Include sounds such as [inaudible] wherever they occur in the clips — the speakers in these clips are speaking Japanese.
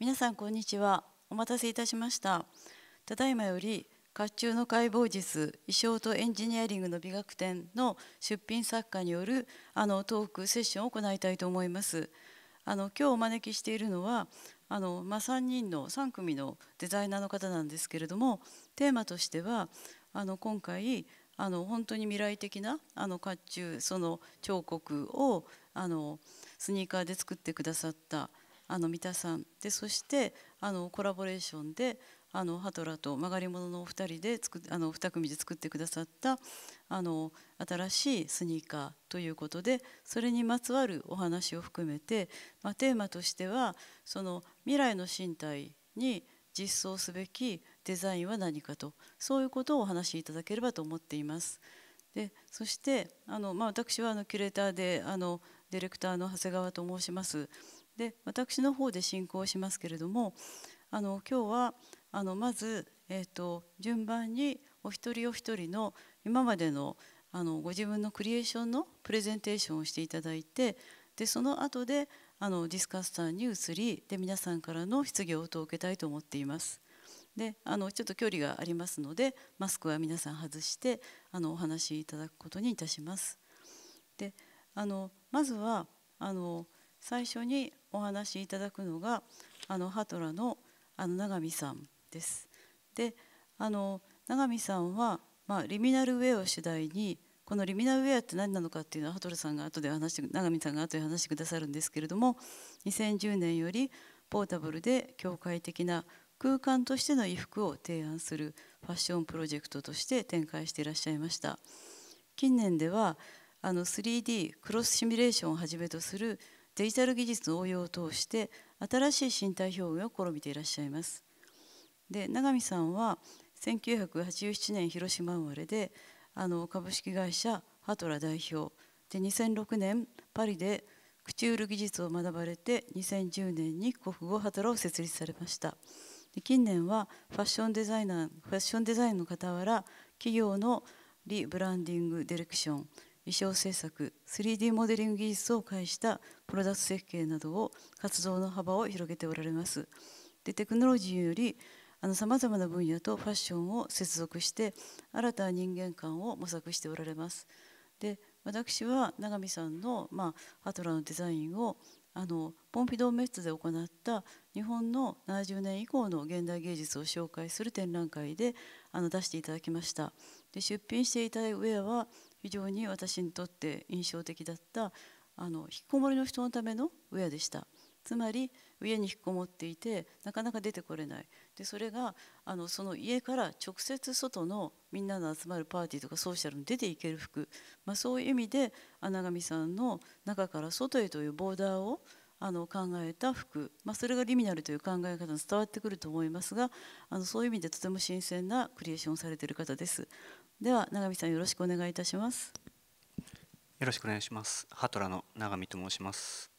皆さんこんにちはお待たせいたしましたただいまより甲冑の解剖術衣装とエンジニアリングの美学展の出品作家によるあのトークセッションを行いたいと思いますあの今日お招きしているのはあの、まあ、3人の3組のデザイナーの方なんですけれどもテーマとしてはあの今回あの本当に未来的なあの甲冑その彫刻をあのスニーカーで作ってくださったあの三田さんでそしてあのコラボレーションであのハトラと曲がり物のお二人で作あの二組で作ってくださったあの新しいスニーカーということでそれにまつわるお話を含めて、まあ、テーマとしてはその未来の身体に実装すべきデザインは何かとそういうことをお話しいただければと思っています。でそしてあの、まあ、私はあのキュレーターであのディレクターの長谷川と申します。で私の方で進行しますけれどもあの今日はあのまず、えーと、順番にお一人お一人の今までのあのご自分のクリエーションのプレゼンテーションをしていただいてでその後であのディスカッサーに移りで皆さんからの質疑応答を受けたいと思っています。であのちょっと距離がありますのでマスクは皆さん外してあのお話しいただくことにいたします。であのまずはあの最初にお話しいただくのがあのハトラのあの永見さんです。であの永見さんは、まあ、リミナルウェアを主題にこのリミナルウェアって何なのかっていうのはトラさんが後で話して永見さんが後で話してくださるんですけれども2010年よりポータブルで境界的な空間としての衣服を提案するファッションプロジェクトとして展開していらっしゃいました近年ではあの 3D クロスシミュレーションをはじめとするデジタル技術の応用を通して新しい身体表現を試みていらっしゃいます。で永見さんは1987年広島生まれであの株式会社ハトラ代表で2006年パリでクチュール技術を学ばれて2010年に国語ハトラを設立されましたで近年はファッションデザイナーファッションデザインの傍ら企業のリブランディングディレクション衣装制作 3D モデリング技術を介したプロダクト設計などを活動の幅を広げておられます。でテクノロジーよりさまざまな分野とファッションを接続して新たな人間観を模索しておられます。で私は永見さんの、まあ、アトラのデザインをあのポンピドーメッツで行った日本の70年以降の現代芸術を紹介する展覧会であの出していただきましたで出品していただいたウェアは非常に私にとって印象的だったあの引きこもりの人のための親でしたつまり家に引きこもっていてなかなか出てこれないでそれがあのその家から直接外のみんなの集まるパーティーとかソーシャルに出ていける服、まあ、そういう意味で穴神さんの中から外へというボーダーをあの考えた服、まあ、それがリミナルという考え方に伝わってくると思いますがあのそういう意味でとても新鮮なクリエーションをされている方ですでは永見さんよろしくお願いいたします。よろしくお願いします。ハトラの永見と申します。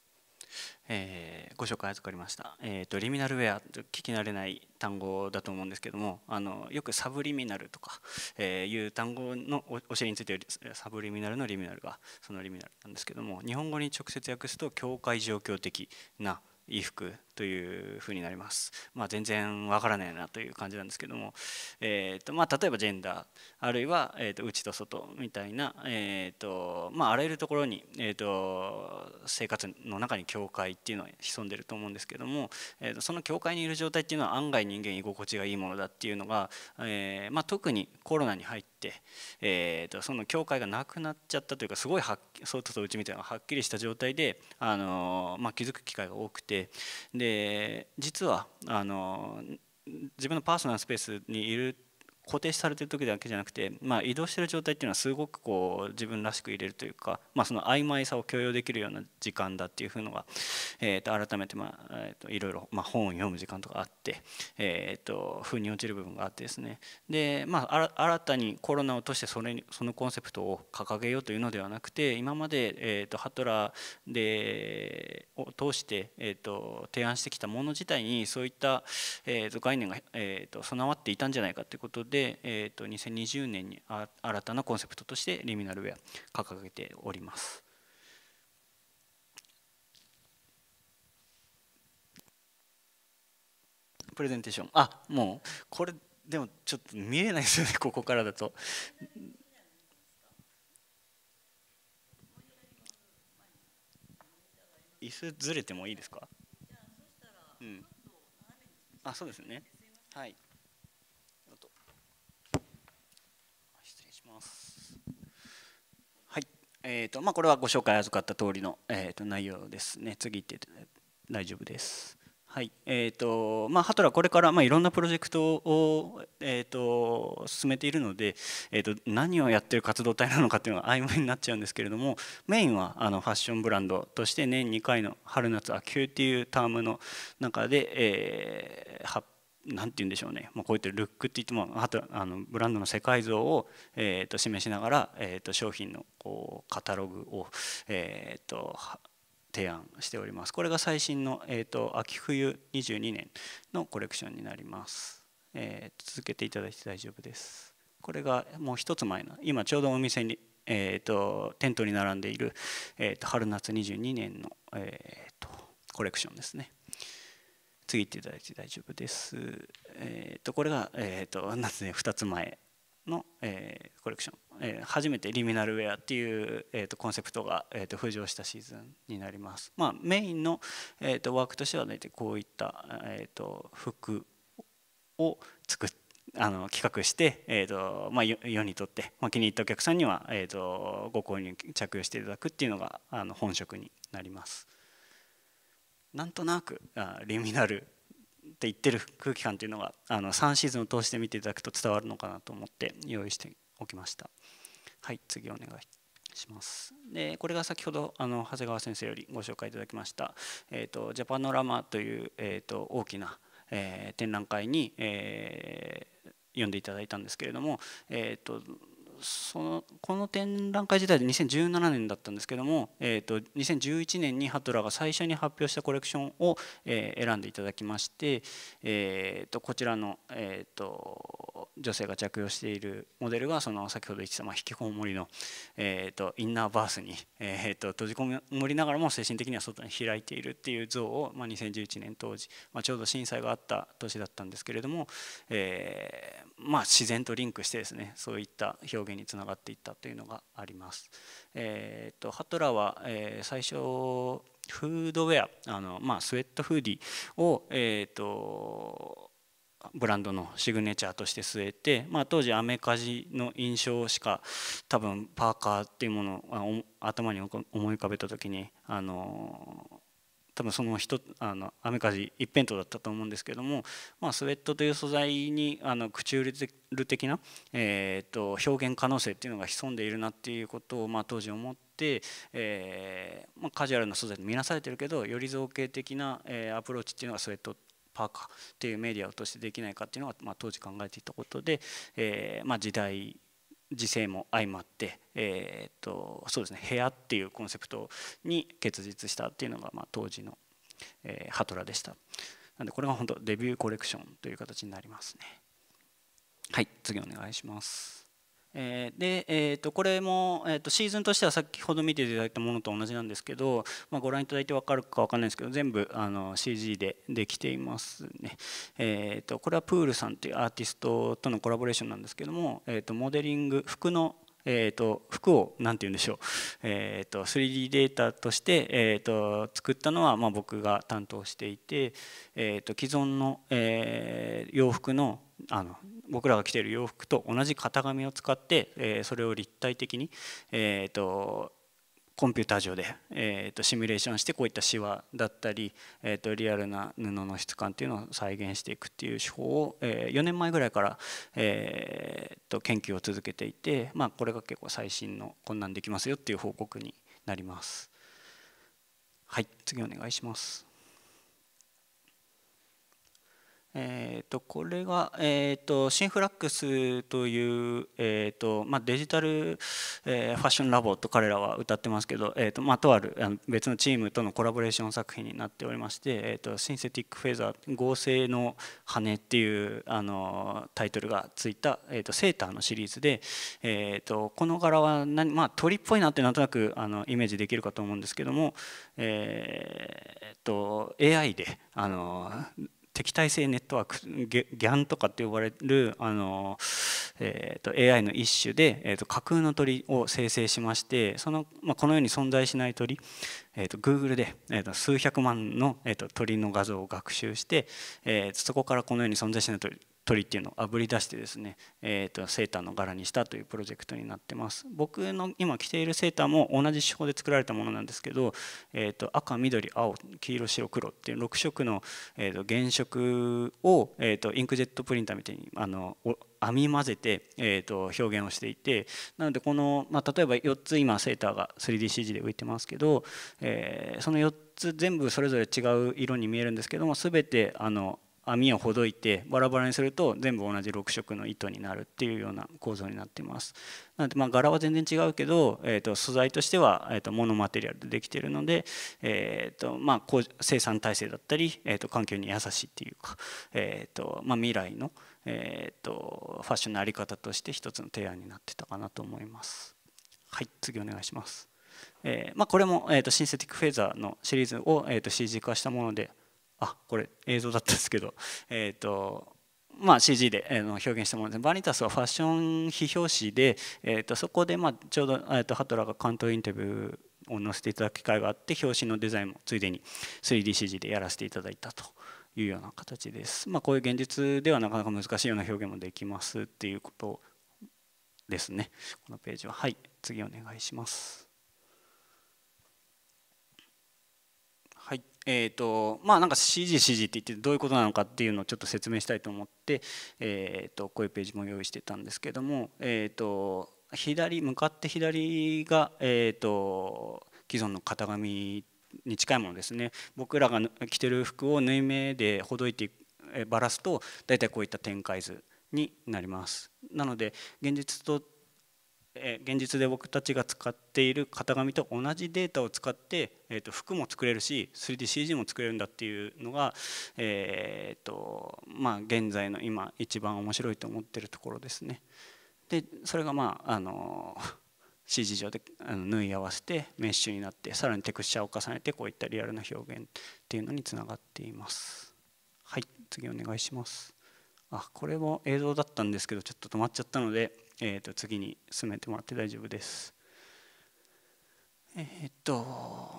えー、ご紹介預かりました、えーと、リミナルウェアと聞き慣れない単語だと思うんですけどもあのよくサブリミナルとか、えー、いう単語のお尻についてサブリミナルのリミナルがそのリミナルなんですけども日本語に直接訳すと境界状況的な衣服というふうになります。まあ、全然わからないなという感じなんですけども、えーとまあ、例えばジェンダーあるいは、えーと、内と外みたいな、えーとまあ、あらゆるところに、えーと、生活の中に境界っていうのは潜んでると思うんですけども、えー、とその境界にいる状態っていうのは案外人間居心地がいいものだっていうのが、えーまあ、特にコロナに入って、えーと、その境界がなくなっちゃったというかすごい外と内みたいなのがはっきりした状態で、あのー、まあ、気づく機会が多くてでー、実はあの自分のパーソナルスペースにいる固定されてる時だけじゃなくて、まあ、移動してる状態っていうのはすごくこう自分らしく入れるというか、まあ、その曖昧さを許容できるような時間だっていうふうのが、えー、と改めて、まあえー、といろいろ、まあ、本を読む時間とかあって、えー、とに落ちる部分があってですねで、まあ、新たにコロナを通してそれそのコンセプトを掲げようというのではなくて今まで、えー、とハトラでを通して、えー、と提案してきたもの自体にそういった、えー、と概念が、えー、と備わっていたんじゃないかということでで、えー、と2020年に新たなコンセプトとしてリミナルウェア掲げております。プレゼンテーションあもうこれでもちょっと見えないですよね [laughs] ここからだと。椅子ずれてもいいですか。うん。あ、そうですね。はい。ます。はい、えっ、ー、とまあこれはご紹介預かった通りのえっ、ー、と内容ですね。次行って大丈夫です。はい、えっ、ー、とまあハトラこれからまあいろんなプロジェクトをえっ、と進めているので、えっ、と何をやってる活動体なのかっていうのは曖昧になっちゃうんですけれども、メインはあのファッションブランドとして年2回の春夏秋冬っていうタームの中で、えー、発なんて言うんでしょうね、まあ、こういったルックって言ってもあとあのブランドの世界像を、えー、と示しながら、えー、と商品のこうカタログを、えー、と提案しておりますこれが最新の、えー、と秋冬22年のコレクションになります、えー、続けていただいて大丈夫ですこれがもう一つ前の今ちょうどお店に、えー、と店頭に並んでいる、えー、と春夏22年の、えー、とコレクションですね次行っていただいて大丈夫です。えっ、ー、とこれが、えっ、ー、と夏ね2つ前の、えー、コレクション、えー、初めてリミナルウェアっていう、えーと、コンセプトが、えーと、浮上したシーズンになります。まあ、メインの、えーと、ワークとしては大体こういった、えー、と服を作ってあの企画して、えーとまあ、世にとって、まあ、気に入ったお客さんには、えー、とご購入着用していただくっていうのがあの本職になります。なんとなくリミナルって言ってる空気感というのがあの3シーズンを通して見ていただくと伝わるのかなと思って用意しておきました。はい、次お願いします。で、これが先ほどあの長谷川先生よりご紹介いただきました、えーと、ジャパノラマという、えーと、大きな、えー、展覧会に、えー、読んでいただいたんですけれども、えーとそのこの展覧会自体で2017年だったんですけども、えーと、2011年にハトラが最初に発表したコレクションを、えー、選んでいただきまして、えーと、こちらの、えーと、と女性が着用しているモデルがその先ほど言ってた、まあ、引きこもりの、えー、とインナーバースに、えー、と閉じこもりながらも精神的には外に開いているっていう像を、まあ、2011年当時、まあ、ちょうど震災があった年だったんですけれども、えーまあ、自然とリンクしてですねそういった表現現につながっていったというのがあります。えーと、とハトラは、えー、最初フードウェアあの、まあ、スウェットフーディを、えーと、とブランドのシグネチャーとして据えて、まあ、当時アメカジの印象しか多分パーカーっていうものを頭に思い浮かべた時にあの多分そのあの雨風一辺倒だったと思うんですけども、まあ、スウェットという素材にあの口売る的な、えー、と表現可能性っていうのが潜んでいるなっていうことを、まあ、当時思って、えーまあ、カジュアルな素材で見なされてるけどより造形的な、えー、アプローチっていうのがスウェットパーカーっていうメディアとしてできないかっていうのが、まあ、当時考えていたことで、えーまあ、時代時勢も相まって、えー、っとそうですね部屋っていうコンセプトに結実したっていうのが、まあ、当時の、えー、ハトラでしたなんでこれが本当デビューコレクションという形になりますねはい次お願いしますえで、えー、とこれも、えー、とシーズンとしては先ほど見ていただいたものと同じなんですけど、まあ、ご覧いただいて分かるか分かんないですけど全部あの CG でできていますね、えー、とこれはプールさんというアーティストとのコラボレーションなんですけども、えー、とモデリング服のえーと、服を何て言うんでしょう、えーと、3D データとして、えーと、と作ったのは、まあ、僕が担当していて、えー、と既存の、えー、洋服のあの僕らが着ている洋服と同じ型紙を使って、えそれを立体的に、えーと、コンピューター上で、えーと、シミュレーションしてこういったシワだったり、えーと、とリアルな布の質感っていうのを再現していくっていう手法を、えー、4年前ぐらいから、えー、と研究を続けていて、まあ、これが結構最新のこんなんできますよっていう報告になります。はい次お願いします。えー、とこれが、えー、とシンフラックスという、えーとまあ、デジタル、えー、ファッションラボと彼らは歌ってますけど、えーとまあ、とある別のチームとのコラボレーション作品になっておりまして「えー、とシンセティック・フェザー合成の羽」っていうあのタイトルがついた、えー、とセーターのシリーズで、えー、とこの柄は何、まあ、鳥っぽいなってなんとなくあのイメージできるかと思うんですけども、えー、と AI であのー敵対性ネットワークギャンとかって呼ばれるあの、えーと、AI の一種で、えーと、架空の鳥を生成しましてその、まあ、このように存在しない鳥、えーと、と Google で、えー、と数百万の、えー、と鳥の画像を学習して、えー、そこからこのように存在しない鳥鳥っていうのをあぶり出してですね、えー、とセーターの柄にしたというプロジェクトになってます僕の今着ているセーターも同じ手法で作られたものなんですけど、えー、と赤緑青黄色白黒っていう6色の、えー、と原色を、えー、とインクジェットプリンターみたいにあの編み混ぜて、えー、と表現をしていてなのでこの、まあ、例えば4つ今セーターが 3DCG で浮いてますけど、えー、その4つ全部それぞれ違う色に見えるんですけども全てあの網をほどいてバラバラにすると全部同じ6色の糸になるっていうような構造になっています。なのでまあ柄は全然違うけど、えー、と素材としては、えー、とモノマテリアルでできているので、えーとまあ、こう生産体制だったり、えー、と環境に優しいっていうか、えーとまあ、未来の、えー、とファッションの在り方として一つの提案になってたかなと思います。はい次お願いします。えーまあ、これも、えー、とシンセティックフェザーのシリーズを、えー、と CG 化したものであこれ映像だったんですけど、えーとまあ、CG で表現したものでバニタスはファッション批評誌で、えー、とそこでまあちょうど、えー、とハトラーが関東インタビューを載せていただく機会があって表紙のデザインもついでに 3DCG でやらせていただいたというような形です。まあ、こういう現実ではなかなか難しいような表現もできますっていうことですね。このページははい次お願いします。えーとまあ、なんか CG、CG って言ってどういうことなのかっていうのをちょっと説明したいと思って、えー、とこういうページも用意してたんですけども、えー、と左向かって左が、えー、と既存の型紙に近いものですね僕らが着てる服を縫い目でほどいてばらすと大体こういった展開図になりますなので現実と現実で僕たちが使っている型紙と同じデータを使って、えー、と服も作れるし 3DCG も作れるんだっていうのが、えーとまあ、現在の今一番面白いと思ってるところですね。でそれがまああの CG 上で縫い合わせてメッシュになってさらにテクスチャーを重ねてこういったリアルな表現っていうのにつながっています。はい次お願いします。あこれも映像だったんですけどちょっと止まっちゃったので。えー、と次に進めてもらって大丈夫です。えー、っと、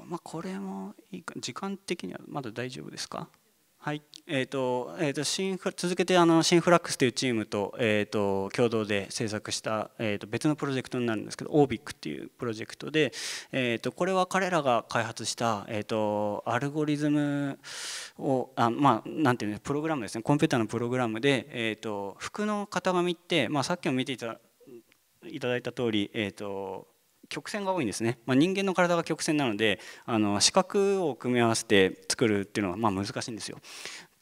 まあ、これもいいか、時間的にはまだ大丈夫ですかはい、えーとえーと、新、続けてあのシンフラックスというチームと,、えーと、共同で制作した、えーと、別のプロジェクトになるんですけど OBIC っていうプロジェクトで、えーと、これは彼らが開発した、えー、とアルゴリズムをあ、まあ、なんていうのプログラムですねコンピューターのプログラムで、えー、と服の型紙って、まあ、さっきも見ていたいただいた通り、えーと、と曲線が多いんですね、まあ、人間の体が曲線なのであの四角を組み合わせて作るっていうのはまあ難しいんですよ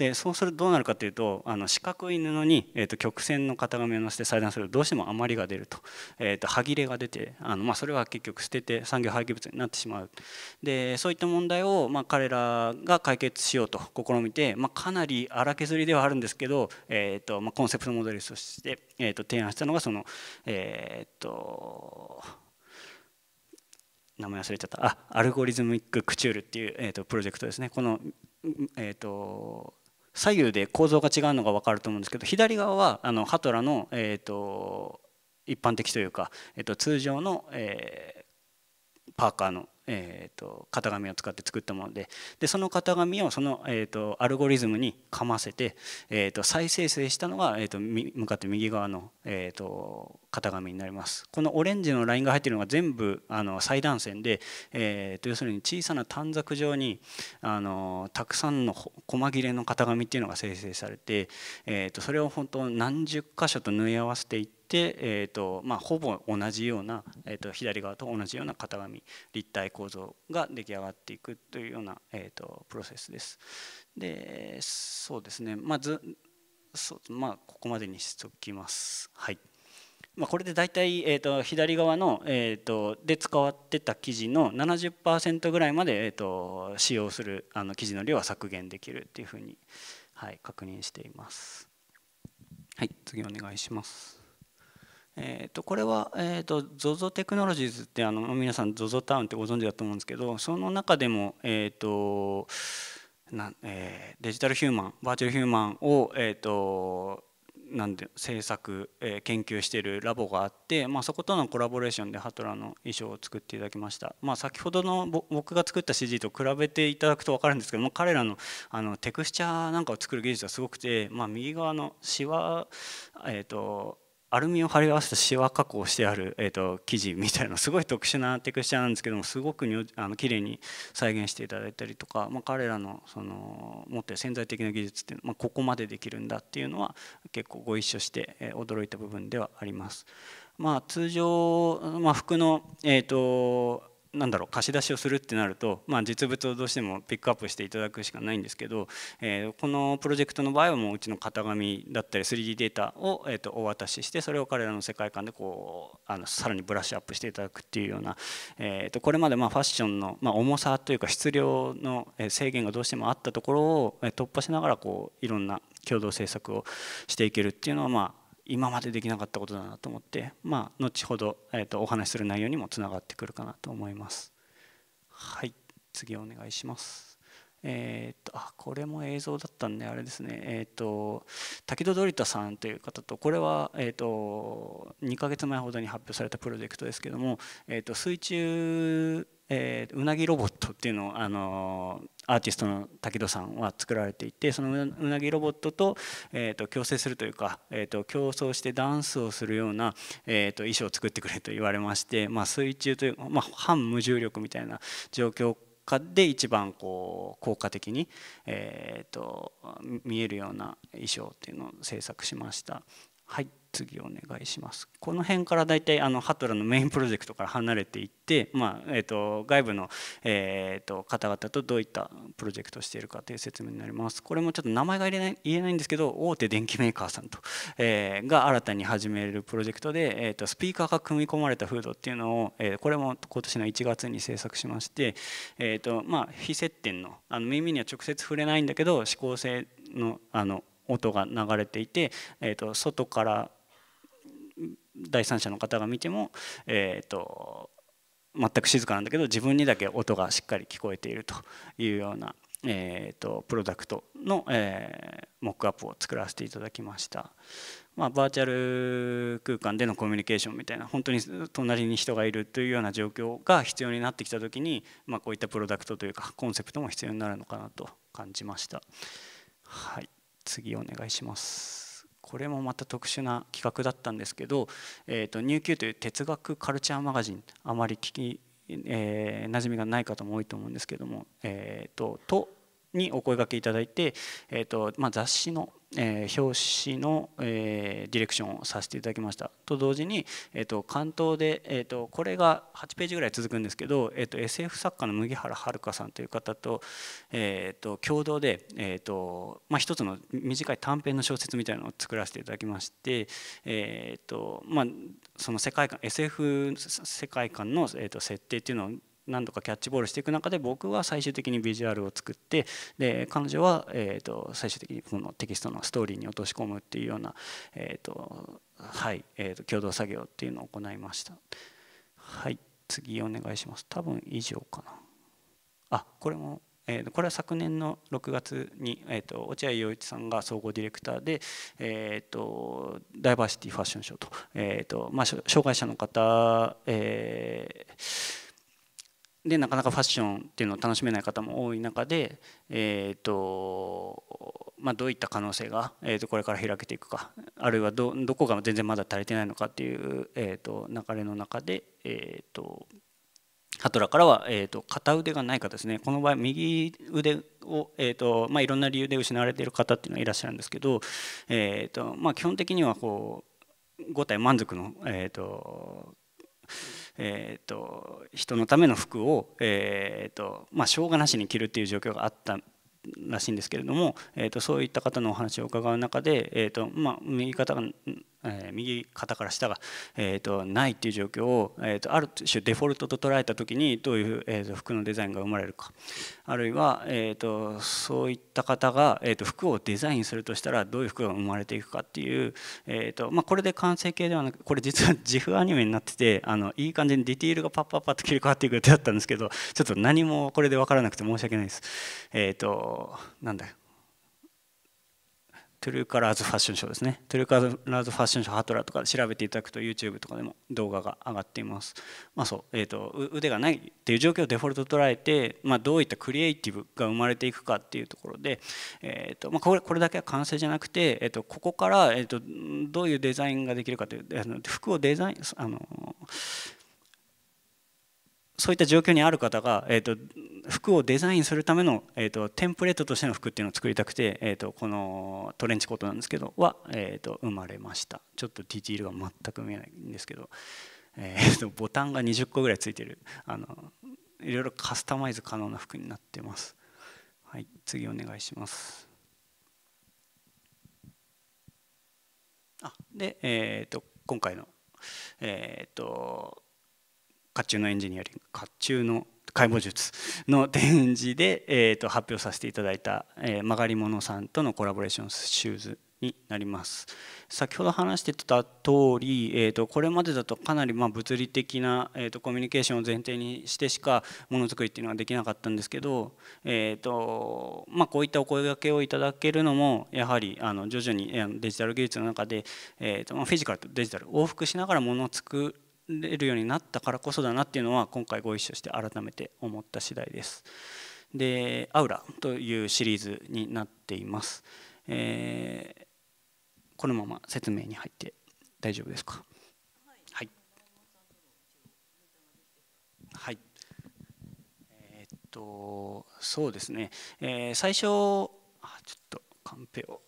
でそうするとどうなるかというとあの四角い布に、えーと、曲線の型紙を載せて裁断するとどうしても余りが出ると,、えーと、歯切れが出てあの、まあ、それは結局捨てて産業廃棄物になってしまうでそういった問題を、まあ、彼らが解決しようと試みて、まあ、かなり荒削りではあるんですけど、えーとまあ、コンセプトモデルとして、えーと、提案したのがそのえっ、ー、と名前忘れちゃったあアルゴリズミック・クチュールっていう、えーと、プロジェクトですねこの、えーと左右で構造が違うのが分かると思うんですけど左側はあのハトラの、えーと、一般的というか、えーと、と通常の、えー、パーカーのえーと、型紙を使って作ったものででその型紙をその、えーと、アルゴリズムにかませて、えーと、再生成したのが、えー、と向かって右側の、えー、と型紙になりますこのオレンジのラインが入ってるのが全部あの最断線で、えー、と要するに小さな短冊状にあのたくさんの細切れの型紙っていうのが生成されて、えー、とそれを本当何十箇所と縫い合わせていってで、えーとまあ、ほぼ同じような、えー、と左側と同じような型紙立体構造が出来上がっていくというような、えーと、プロセスです。でそうですねまずそまあ、ここまでにしときます。はいまあ、これで大体、えー、と左側の、えー、とで使わってた生地の70%ぐらいまで、えー、と使用するあの生地の量は削減できるっていうふうに、はい、確認しています。はい、次お願いします。えーと、これは、えーと、ZOZO テクノロジーズってあの皆さん ZOZO タウンってご存知だと思うんですけどその中でも、えーとなえー、デジタルヒューマンバーチャルヒューマンを、えーと、なんで制作、えー、研究しているラボがあって、まあ、そことのコラボレーションでハトラの衣装を作っていただきました、まあ、先ほどの僕が作った CG と比べていただくと分かるんですけども彼らのあのテクスチャーなんかを作る技術はすごくて、まあ、右側のシワえっ、ー、とアルミを貼り合わせたシワ加工してある、えーと、生地みたいなすごい特殊なテクスチャーなんですけどもすごくにあの綺麗に再現していただいたりとか、まあ、彼らのその持ってる潜在的な技術っていうのは、まあ、ここまでできるんだっていうのは結構ご一緒して、えー、驚いた部分ではあります。まあ、通常、まあ、服の、えーとなんだろう貸し出しをするってなると、まあ、実物をどうしてもピックアップしていただくしかないんですけど、えー、このプロジェクトの場合はもううちの型紙だったり 3D データを、えー、とお渡ししてそれを彼らの世界観でこうあのさらにブラッシュアップしていただくっていうような、えー、とこれまでまファッションの、ま重さというか質量の制限がどうしてもあったところを突破しながらこういろんな共同制作をしていけるっていうのはまあ今までできなかったことだなと思って、まあ、後ほど、えー、とお話しする内容にもつながってくるかなと思います。はい、次お願いします。えっ、とあこれも映像だったんであれですねえっ、と滝戸ドリタさんという方とこれは、えっ、と2ヶ月前ほどに発表されたプロジェクトですけども、えっと水中えー、うなぎロボットっていうのを、あのアーティストの滝戸さんは作られていてそのうなぎロボットと,、えーと、共生するというか、えーと、競争してダンスをするような、えーと、と衣装を作ってくれと言われまして、まあ、水中という、まあ、反無重力みたいな状況中で一番こう効果的に、えーと、見えるような衣装っていうのを制作しました。はい次お願いしますこの辺から大体あのハトラのメインプロジェクトから離れていって、まあえーと、外部の、えーと、方々とどういったプロジェクトをしているかという説明になりますこれもちょっと名前が入れない言えないんですけど大手電機メーカーさんと、えー、が新たに始めるプロジェクトで、えーと、とスピーカーが組み込まれたフードっていうのを、えー、これも今年の1月に制作しまして、えーとまあ、非接点のあの耳には直接触れないんだけど指向性のあの音が流れていて、えー、と外から第三者の方が見ても、えーと、全く静かなんだけど自分にだけ音がしっかり聞こえているというような、えーと、とプロダクトの、えー、モックアップを作らせていただきました。まあ、バーチャル空間でのコミュニケーションみたいな本当に隣に人がいるというような状況が必要になってきた時に、まあ、こういったプロダクトというかコンセプトも必要になるのかなと感じました。はい、次お願いします。これもまた特殊な企画だったんですけど「えーと、と入という哲学カルチャーマガジンあまり聞き、えー、馴染みがない方も多いと思うんですけども、えーととにお声掛けいただいて、えーとまあ、雑誌の、えー、表紙の、えー、ディレクションをさせていただきましたと同時に、えーと、関東で、えーと、これが8ページぐらい続くんですけど、えーと、と SF 作家の麦原遥さんという方と,、えー、と共同で、えーとまあ、一つの短い短編の小説みたいなのを作らせていただきまして、えーとまあ、その世界観 SF 世界観の、えー、と設定っていうのを何度かキャッチボールしていく中で僕は最終的にビジュアルを作ってで彼女は、えー、と最終的にこのテキストのストーリーに落とし込むっていうような、えーとはいえー、と共同作業っていうのを行いました。はい次お願いします多分以上かなあこれもえー、これは昨年の6月に、えー、と落合陽一さんが総合ディレクターで、えー、とダイバーシティファッションショーと,、えーとまあ、障害者の方、えーでなかなかファッションっていうのを楽しめない方も多い中で、えーとまあ、どういった可能性が、えー、とこれから開けていくかあるいはどどこが全然まだ足りてないのかっていう、えー、と流れの中で、えーと、ハトラからは、えーと、片腕がない方ですねこの場合右腕を、えーとまあ、いろんな理由で失われている方っていうのはいらっしゃるんですけど、えーとまあ、基本的にはこう5体満足の、えーとえーと、人のための服を、えーとまあ、しょうがなしに着るっていう状況があったらしいんですけれども、えーと、とそういった方のお話を伺う中で、えーとまあ、右肩がえー、右肩から下が、えーと、ないっていう状況を、えーと、ある種デフォルトと捉えた時にどういう、えーと、服のデザインが生まれるかあるいは、えー、とそういった方が、えー、と服をデザインするとしたらどういう服が生まれていくかっていう、えーとまあ、これで完成形ではなくこれ実は [laughs] 自負アニメになっててあのいい感じにディティールがパッパッパッと切り替わっていく予定だったんですけどちょっと何もこれで分からなくて申し訳ないです。えっ、ー、となんだよトゥルーカラーズファッションショーですねトゥルーカラーズファッションショーハトラとか調べていただくと YouTube とかでも動画が上がっています、まあそうえーと、腕がないっていう状況をデフォルト捉えて、まあ、どういったクリエイティブが生まれていくかっていうところで、えーとまあ、これこれだけは完成じゃなくて、えーと、ここから、えーと、どういうデザインができるかという服をデザインあのそういった状況にある方が、えーと、服をデザインするための、えーと、テンプレートとしての服っていうのを作りたくて、えーと、とこのトレンチコートなんですけどは、えー、と生まれましたちょっとディティールが全く見えないんですけど、えー、とボタンが20個ぐらいついてるあのいろいろカスタマイズ可能な服になってます、はい、次お願いしますあで、えー、と今回のえっ、ー、と甲冑のエンジニアリング甲冑の解剖術の展示で、えー、と発表させていただいた、えー、曲がりものさんとのコラボレーションシューズになります先ほど話してた通り、えー、とこれまでだとかなりま物理的な、えー、とコミュニケーションを前提にしてしかものづくりっていうのはできなかったんですけど、えーとまあ、こういったお声がけをいただけるのもやはりあの徐々にデジタル技術の中で、えー、とフィジカルとデジタル往復しながらものを作るれるようになったからこそだなっていうのは今回ご一緒して改めて思った次第です。で「アウラ」というシリーズになっています。えー、このまま説明に入って大丈夫ですか。はい。はい。えっとそうですね。えー、最初あちょっとカンペを。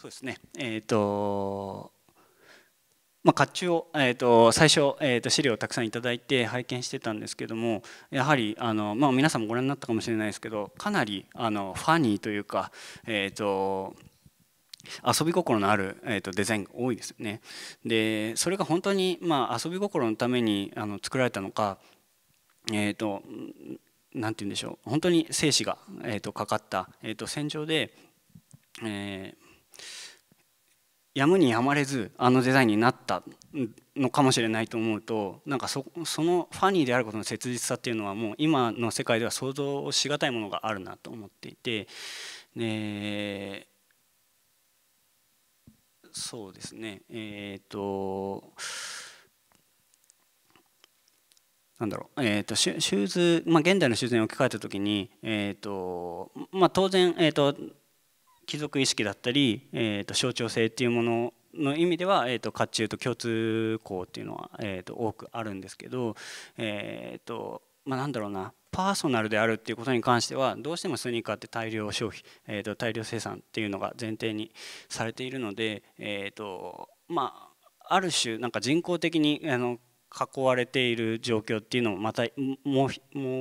そうですねえっ、ー、とまあ、甲冑を、えーと、最初、えーと、資料をたくさんいただいて拝見してたんですけどもやはりあの、まあ、皆さんもご覧になったかもしれないですけどかなりあのファニーというか、えーと、遊び心のある、えー、とデザインが多いですよね。でそれが本当に、まあ、遊び心のためにあの作られたのか、えー、となんて言うんでしょう本当に生死が、えー、とかかった、えー、と戦場で、えーやむにやまれずあのデザインになったのかもしれないと思うとなんかそのファニーであることの切実さっていうのはもう今の世界では想像し難いものがあるなと思っていてでそうですねえっ、ー、となんだろう、えーと、シューズ、まあ、現代のシューズに置き換えた時に、えーとまあ、当然、えーと貴族意識だったり、えー、と象徴性っていうものの意味では、えー、と甲冑と共通項っていうのは、えー、と多くあるんですけど、えーとまあ、なんだろうなパーソナルであるっていうことに関してはどうしてもスニーカーって大量消費、えー、と大量生産っていうのが前提にされているので、えーとまあ、ある種なんか人工的にあの囲われている状況っていうのもまたも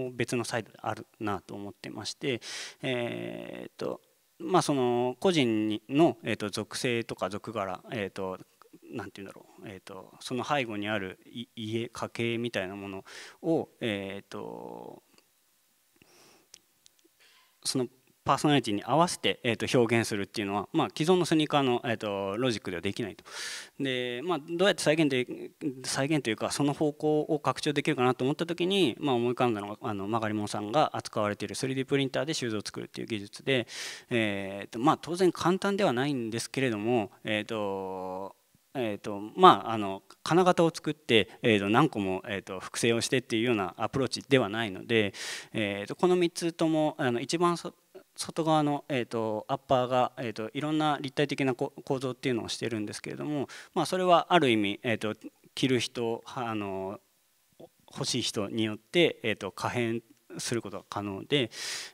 う別のサイドであるなと思ってまして、えーとまあ、その個人の、えー、と属性とか属柄、えー、となんて言うんだろう、えー、とその背後にある家家系みたいなものを、えー、とそのパーソナリティに合わせて、えー、と表現するっていうのは、まあ、既存のスニーカーの、えー、とロジックではできないと。で、まあ、どうやって再現で再現というかその方向を拡張できるかなと思った時に、まあ、思い浮かんだのがあの曲がりもんさんが扱われている 3D プリンターでシューズを作るっていう技術で、えーとまあ、当然簡単ではないんですけれども、えーとえーとまあ、あの金型を作って、えー、と何個も、えー、と複製をしてっていうようなアプローチではないので、えー、とこの3つともあの一番外側の、えーと、アッパーが、えーと、いろんな立体的な構造っていうのをしてるんですけれども、まあ、それはある意味、えーと、と着る人あの欲しい人によって、えー、と可変することが可能で、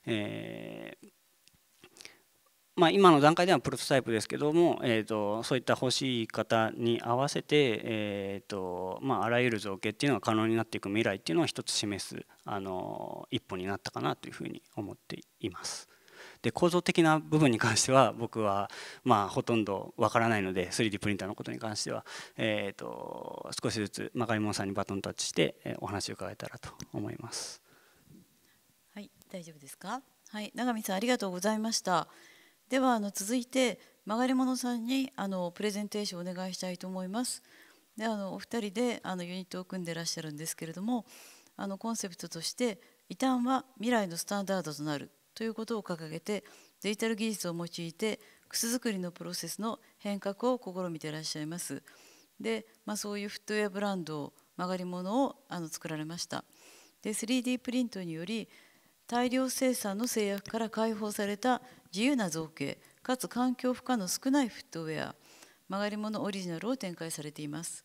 えーまあ、今の段階ではプロトタイプですけども、えー、とそういった欲しい方に合わせて、えーとまあ、あらゆる造形っていうのが可能になっていく未来っていうのを一つ示すあの一歩になったかなというふうに思っています。で構造的な部分に関しては僕はまあほとんどわからないので 3D プリンターのことに関しては、えー、と少しずつまがりもんさんにバトンタッチしてお話を伺えたらと思います。はい大丈夫ですかはい長見さんありがとうございました。ではあの続いて曲がりものさんにあのプレゼンテーションお願いしたいと思います。であのお二人であのユニットを組んでいらっしゃるんですけれどもあのコンセプトとして異端は未来のスタンダードとなるということを掲げてデジタル技術を用いて靴作りのプロセスの変革を試みていらっしゃいます。で、まあ、そういうフットウェアブランド曲がり物をあの作られました。で 3D プリントにより大量生産の制約から解放された自由な造形かつ環境負荷の少ないフットウェア曲がり物オリジナルを展開されています。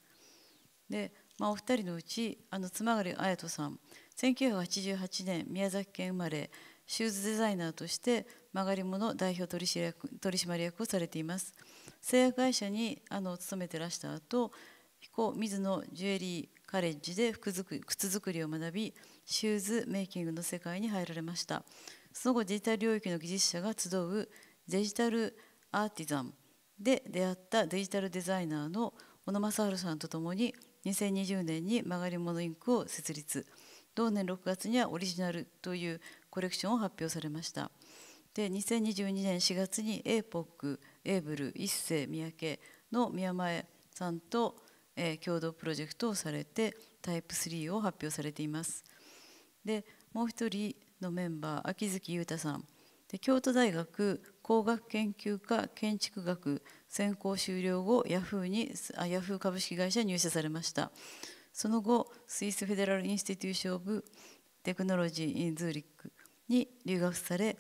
で、まあ、お二人のうちあの妻狩彩人さん1988年宮崎県生まれシューズデザイナーとして曲がり物代表取締役をされています製薬会社にあの勤めてらした後彦水野ジュエリーカレッジで服靴作りを学びシューズメイキングの世界に入られましたその後デジタル領域の技術者が集うデジタルアーティザンで出会ったデジタルデザイナーの小野正治さんとともに2020年に曲がり物インクを設立同年6月にはオリジナルというコレクションを発表されましたで2022年4月に APOC エーブル一世三宅の宮前さんと、えー、共同プロジェクトをされてタイプ3を発表されていますでもう一人のメンバー秋月裕太さんで京都大学工学研究科建築学専攻修了後ヤフーにあヤフー株式会社入社されましたその後スイスフェデラル・インスティテューション・オブ・テクノロジー・イン・ズーリックに留学され、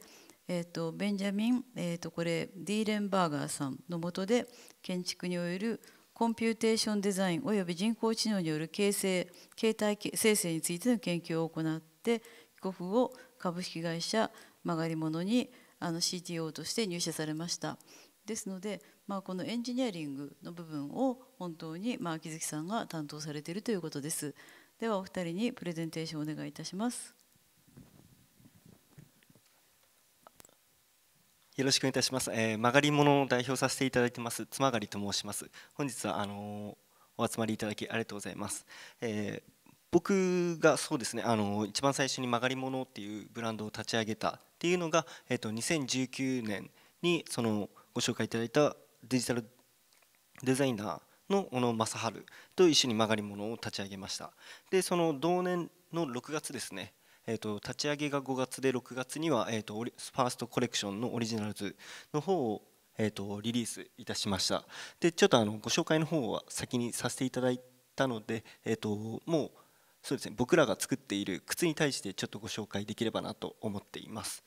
えーと、ベンジャミン、えーと、これディーレンバーガーさんのもとで建築におけるコンピューテーションデザインおよび人工知能による形成形態生成についての研究を行って被告を株式会社曲がり物にあの CTO として入社されました。ですので、まあ、このエンジニアリングの部分を本当に、まあ、秋月さんが担当されているということです。ではお二人にプレゼンテーションをお願いいたします。よろしくお願いいたします、えー、曲がり物を代表させていただいてます妻がりと申します本日はあのー、お集まりいただきありがとうございます、えー、僕がそうですねあのー、一番最初に曲がり物っていうブランドを立ち上げたっていうのがえっ、ー、と2019年にそのご紹介いただいたデジタルデザイナーの小野正治と一緒に曲がり物を立ち上げましたでその同年の6月ですねえー、と立ち上げが5月で6月には、えー、とファーストコレクションのオリジナルズの方をえーと、リリースいたしましたでちょっとあのご紹介の方は先にさせていただいたので、えーと、もうそうですね僕らが作っている靴に対してちょっとご紹介できればなと思っています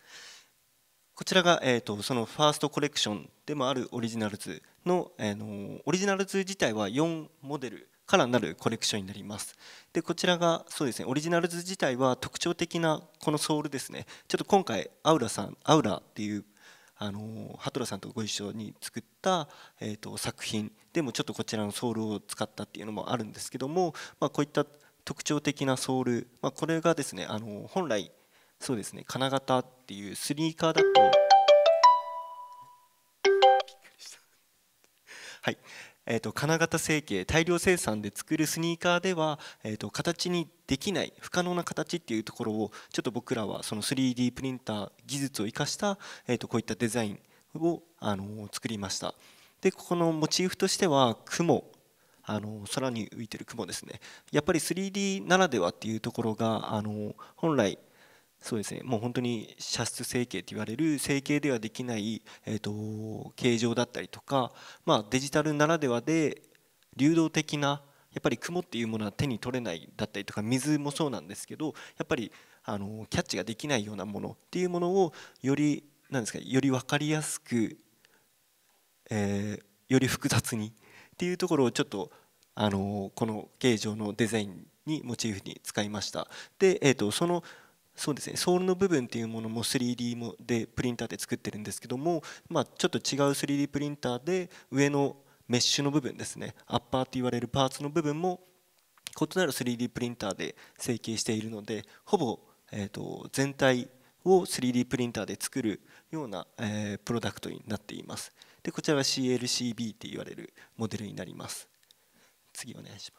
こちらが、えーと、そのファーストコレクションでもあるオリジナルズの、えーの、のオリジナルズ自体は4モデルからなるコレクションになりますでこちらがそうですねオリジナルズ自体は特徴的なこのソールですねちょっと今回アウラさんアウラっていうあの羽虎さんとご一緒に作った、えーと、と作品でもちょっとこちらのソールを使ったっていうのもあるんですけども、まあ、こういった特徴的なソール、まあ、これがですねあの本来そうですね金型っていうスニーカーだとはいえーと、金型成形大量生産で作るスニーカーでは、えーと、形にできない不可能な形っていうところをちょっと僕らはその 3D プリンター技術を生かした、えーと、とこういったデザインをあの作りましたでここのモチーフとしては雲あの空に浮いてる雲ですねやっぱり 3D ならではっていうところがあの本来そうですねもう本当に射出成形と言われる成形ではできない、えーと、形状だったりとか、まあ、デジタルならではで流動的なやっぱり雲っていうものは手に取れないだったりとか水もそうなんですけどやっぱりあのキャッチができないようなものっていうものをよりなんですかより分かりやすく、えー、より複雑にっていうところをちょっとあのこの形状のデザインにモチーフに使いました。で、えーとそのそうですねソールの部分っていうものも 3D もでプリンターで作ってるんですけども、まあ、ちょっと違う 3D プリンターで上のメッシュの部分ですねアッパーと言われるパーツの部分も異なる 3D プリンターで成形しているのでほぼ、えーと、全体を 3D プリンターで作るような、えー、プロダクトになっていますでこちらは CLCB って言われるモデルになります次お願いします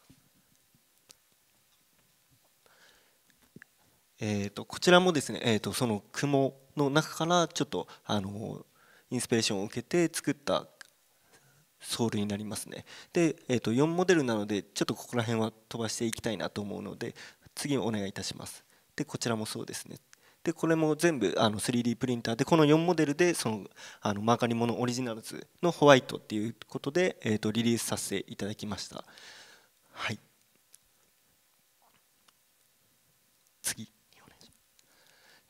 えーと、こちらもですね、えーと、その雲の中からちょっとあのインスピレーションを受けて作ったソールになりますねで、えーと、と4モデルなのでちょっとここら辺は飛ばしていきたいなと思うので次お願いいたしますでこちらもそうですねでこれも全部あの 3D プリンターでこの4モデルでそのあのマーカリモのオリジナルズのホワイトっていうことで、えー、とリリースさせていただきましたはい次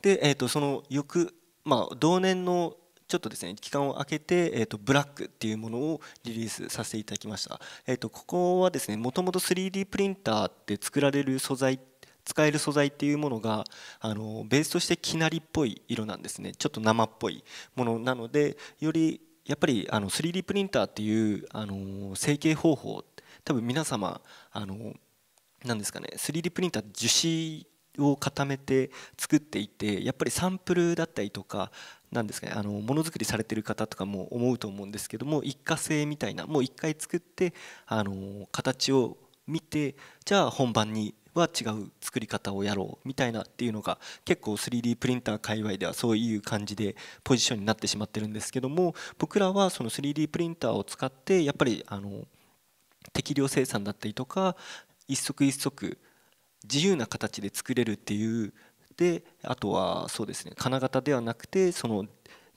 で、えー、とその翌、まあ、同年のちょっとですね期間を空けて、えーと、ブラックっていうものをリリースさせていただきました、えーと、ここはですねもともと 3D プリンターって作られる素材使える素材っていうものがあのベースとしてきなりっぽい色なんですねちょっと生っぽいものなのでよりやっぱりあの 3D プリンターっていうあの成形方法多分皆様あの何ですかね 3D プリンター樹脂を固めて作っていてやっぱりサンプルだったりとかなんですかねあのものづくりされてる方とかも思うと思うんですけども一過性みたいなもう一回作ってあの形を見てじゃあ本番には違う作り方をやろうみたいなっていうのが結構 3D プリンター界隈ではそういう感じでポジションになってしまってるんですけども僕らはその 3D プリンターを使ってやっぱりあの適量生産だったりとか一足一足自由な形で作れるっていうであとはそうですね金型ではなくてその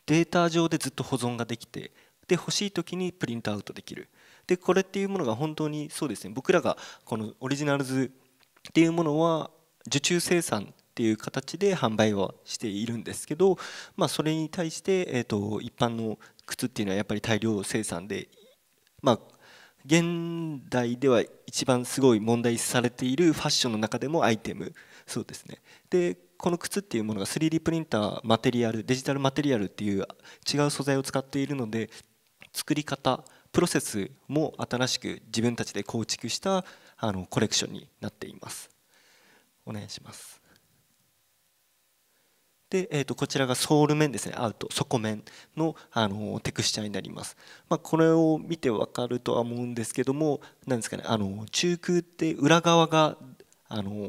データ上でずっと保存ができてで欲しい時にプリントアウトできるでこれっていうものが本当にそうですね僕らがこのオリジナルズっていうものは受注生産っていう形で販売はしているんですけど、まあ、それに対して、えー、と一般の靴っていうのはやっぱり大量生産で、まあ、現代では一番すごい問題視されているファッションの中でもアイテムそうですねでこの靴っていうものが 3D プリンターマテリアルデジタルマテリアルっていう違う素材を使っているので作り方プロセスも新しく自分たちで構築したあのコレクションになっていますお願いしますで、えー、とこちらがソール面ですねアウト底面の、あのテクスチャーになります、まあ、これを見てわかるとは思うんですけども何ですかね、あの中空って裏側が、あの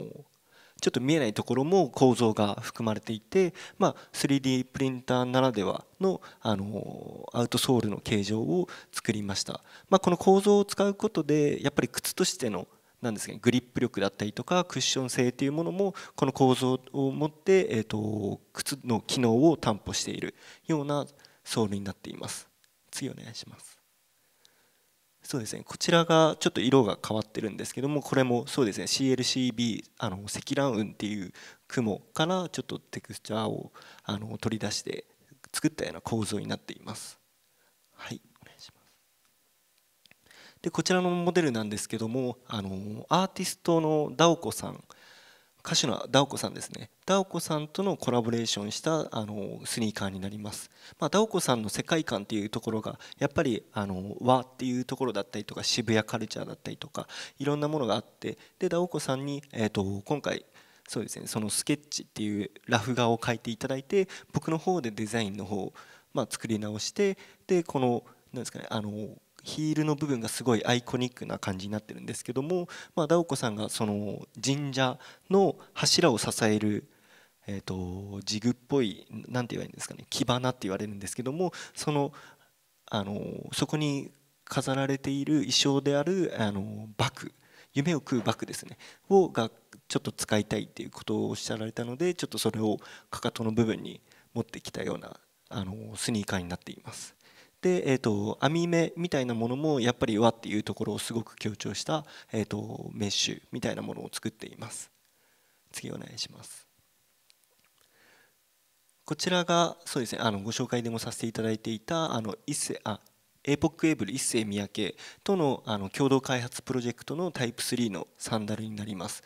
ちょっと見えないところも構造が含まれていて、まあ、3D プリンターならではの、あのアウトソールの形状を作りました、まあ、この構造を使うことでやっぱり靴としてのなんですねグリップ力だったりとかクッション性というものもこの構造を持って、えーと、と靴の機能を担保しているようなソールになっています次お願いしますそうですねこちらがちょっと色が変わってるんですけどもこれもそうですね CLCB あの積乱雲っていう雲からちょっとテクスチャーをあの取り出して作ったような構造になっていますはいでこちらのモデルなんですけどもあのアーティストのダオコさん歌手のダオコさんですねダオコさんとのコラボレーションしたあのスニーカーになります、まあ、ダオコさんの世界観っていうところがやっぱりあの和っていうところだったりとか渋谷カルチャーだったりとかいろんなものがあってでダオコさんに、えーと、と今回そうですねそのスケッチっていうラフ画を描いていただいて僕の方でデザインの方を、まあ、作り直してでこのなんですかねあのヒールの部分がすごいアイコニックな感じになってるんですけども、まあ、ダオコさんがその神社の柱を支える、えーと、ジグっぽい何て言えばいいんですかね木花って言われるんですけどもそのあのそこに飾られている衣装であるあのバク夢を食うバクですねをがちょっと使いたいっていうことをおっしゃられたのでちょっとそれをかかとの部分に持ってきたようなあのスニーカーになっています。で、えーと、網目みたいなものもやっぱり和っていうところをすごく強調した、えーと、メッシュみたいなものを作っています次お願いしますこちらがそうですねあのご紹介でもさせていただいていたあの一世あエポックエーブル一世三宅とのあの共同開発プロジェクトのタイプ3のサンダルになります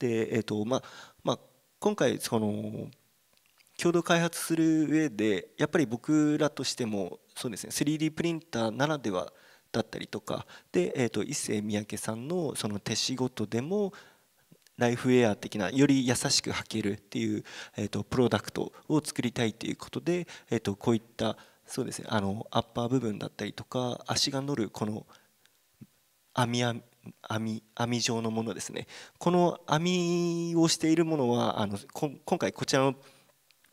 でえっ、ー、とまあまあ今回その共同開発する上でやっぱり僕らとしてもそうですね 3D プリンターならではだったりとかで、えー、と伊勢三宅さんのその手仕事でもライフウェア的なより優しく履けるっていう、えー、とプロダクトを作りたいということで、えー、とこういったそうですねあのアッパー部分だったりとか足が乗るこの網網網網状のものですねこの網をしているものはあの今回こちらの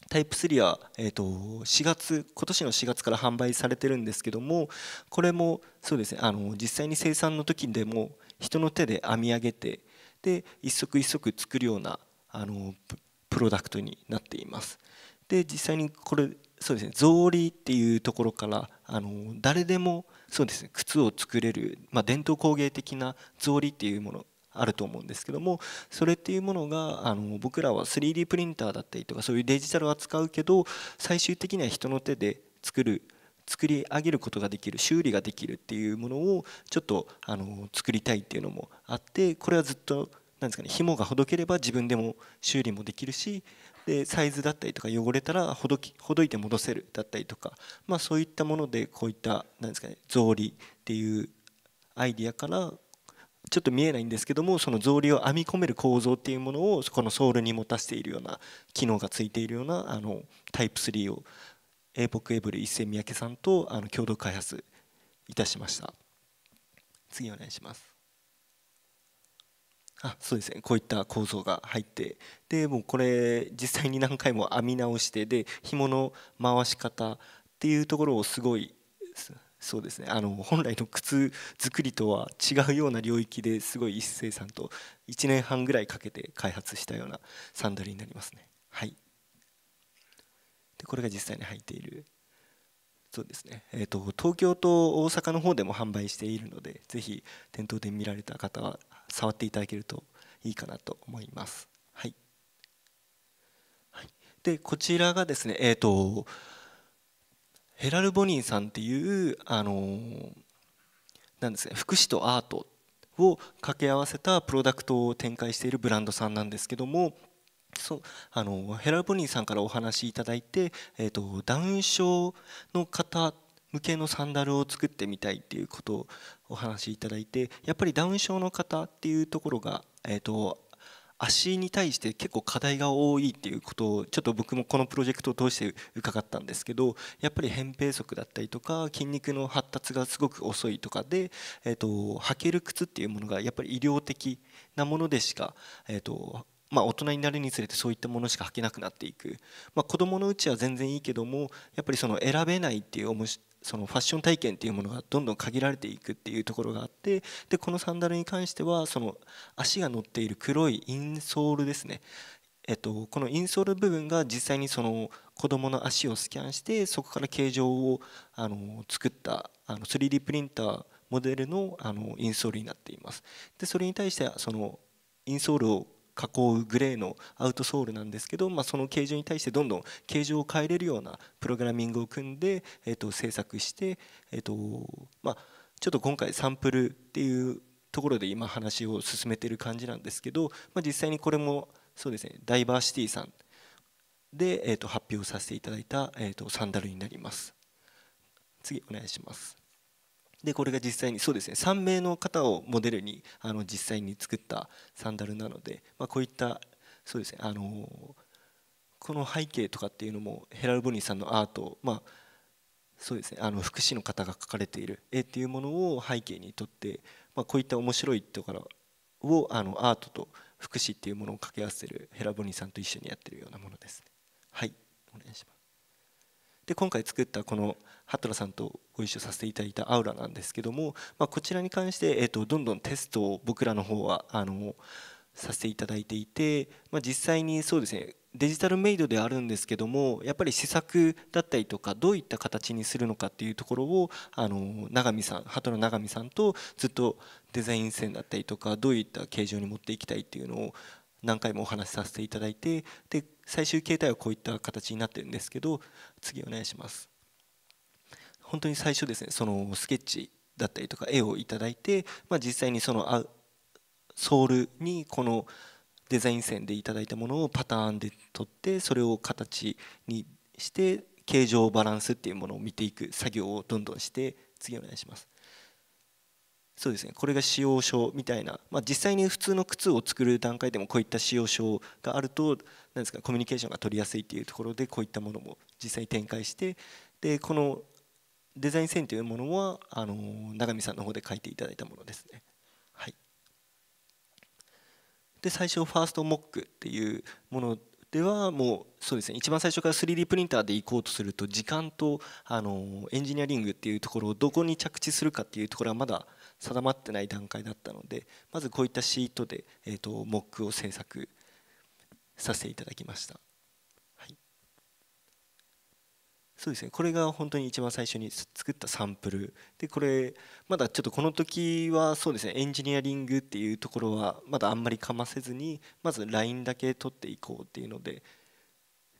タイプ3は、えー、と4月今年の4月から販売されてるんですけどもこれもそうですねあの実際に生産の時でも人の手で編み上げてで一足一足作るようなあのプロダクトになっています。で実際にこれそうですね草履っていうところからあの誰でもそうですね靴を作れる、まあ、伝統工芸的な草履っていうものあると思うんですけどもそれっていうものがあの僕らは 3D プリンターだったりとかそういうデジタルを扱うけど最終的には人の手で作る作り上げることができる修理ができるっていうものをちょっとあの作りたいっていうのもあってこれはずっとなんですかね紐がほどければ自分でも修理もできるしでサイズだったりとか汚れたらほどきほどいて戻せるだったりとか、まあ、そういったものでこういったなんですかね草履っていうアイディアからちょっと見えないんですけどもその草履を編み込める構造っていうものをこのソールに持たせているような機能がついているようなあのタイプ3をエ a p ックエブル一世三宅さんとあの共同開発いたしました次お願いしますあそうですねこういった構造が入ってでもうこれ実際に何回も編み直してで紐の回し方っていうところをすごいそうですねあの本来の靴作りとは違うような領域ですごい一生さんと1年半ぐらいかけて開発したようなサンダルになりますねはいでこれが実際に履いているそうですね、えーと、と東京と大阪の方でも販売しているのでぜひ店頭で見られた方は触っていただけるといいかなと思います、はい、はい、でこちらがですねえっ、ー、とヘラル・ボニーさんっていうあのなんですね福祉とアートを掛け合わせたプロダクトを展開しているブランドさんなんですけどもそうあのヘラル・ボニーさんからお話いただいて、えーと、ダウン症の方向けのサンダルを作ってみたいっていうことをお話しいただいてやっぱりダウン症の方っていうところが、えーと足に対して結構課題が多いっていうことをちょっと僕もこのプロジェクトを通して伺ったんですけどやっぱり扁平足だったりとか筋肉の発達がすごく遅いとかで、えー、と履ける靴っていうものがやっぱり医療的なものでしか、えー、とまあ、大人になるにつれてそういったものしか履けなくなっていく、まあ、子どものうちは全然いいけどもやっぱりその選べないっていうそのファッション体験っていうものがどんどん限られていくっていうところがあってでこのサンダルに関してはその足が乗っている黒いインソールですねえっと、このインソール部分が実際にその子どもの足をスキャンしてそこから形状をあの作ったあの 3D プリンターモデルのあのインソールになっていますでそれに対してそのインソールを囲うグレーのアウトソールなんですけど、まあ、その形状に対してどんどん形状を変えれるようなプログラミングを組んで、えー、と制作して、えーとまあ、ちょっと今回サンプルっていうところで今話を進めてる感じなんですけど、まあ、実際にこれもそうですねダイバーシティさんで、えー、と発表させていただいた、えー、とサンダルになります。次お願いします。でこれが実際にそうですね3名の方をモデルにあの実際に作ったサンダルなので、まあ、こういったそうですねあのこの背景とかっていうのもヘラルボニーさんのアート、まあ、そうですねあの福祉の方が描かれている絵っていうものを背景にとって、まあ、こういった面白いところをあのアートと福祉っていうものを掛け合わせるヘラボニーさんと一緒にやってるようなものです、ね、はいお願いしますで今回作ったこのハトラさんとご一緒させていただいたアウラなんですけども、まあ、こちらに関して、えーと、どんどんテストを僕らの方はあのさせていただいていて、まあ、実際にそうですねデジタルメイドであるんですけどもやっぱり試作だったりとかどういった形にするのかっていうところをあの永見さん鳩の永見さんとずっとデザイン線だったりとかどういった形状に持っていきたいっていうのを何回もお話しさせていただいてで最終形態はこういった形になってるんですけど次お願いします本当に最初ですねそのスケッチだったりとか絵をいただいて、まあ、実際にそのあソールにこのデザイン線でいただいたものをパターンで取ってそれを形にして形状バランスっていうものを見ていく作業をどんどんして次お願いしますそうですねこれが使用書みたいな、まあ、実際に普通の靴を作る段階でもこういった使用書があるとなんですかコミュニケーションが取りやすいっていうところでこういったものも実際に展開してでこのデザイン線というものはあの永見さんの方で書いていただいたものですね。はい、で最初ファーストモックっていうものではもうそうですね一番最初から 3D プリンターで行こうとすると時間とあのエンジニアリングっていうところをどこに着地するかっていうところはまだ定まってない段階だったのでまずこういったシートで、えーと、モックを制作させていただきました、はい、そうですねこれが本当に一番最初に作ったサンプルでこれまだちょっとこの時はそうですねエンジニアリングっていうところはまだあんまりかませずにまずラインだけ取っていこうっていうので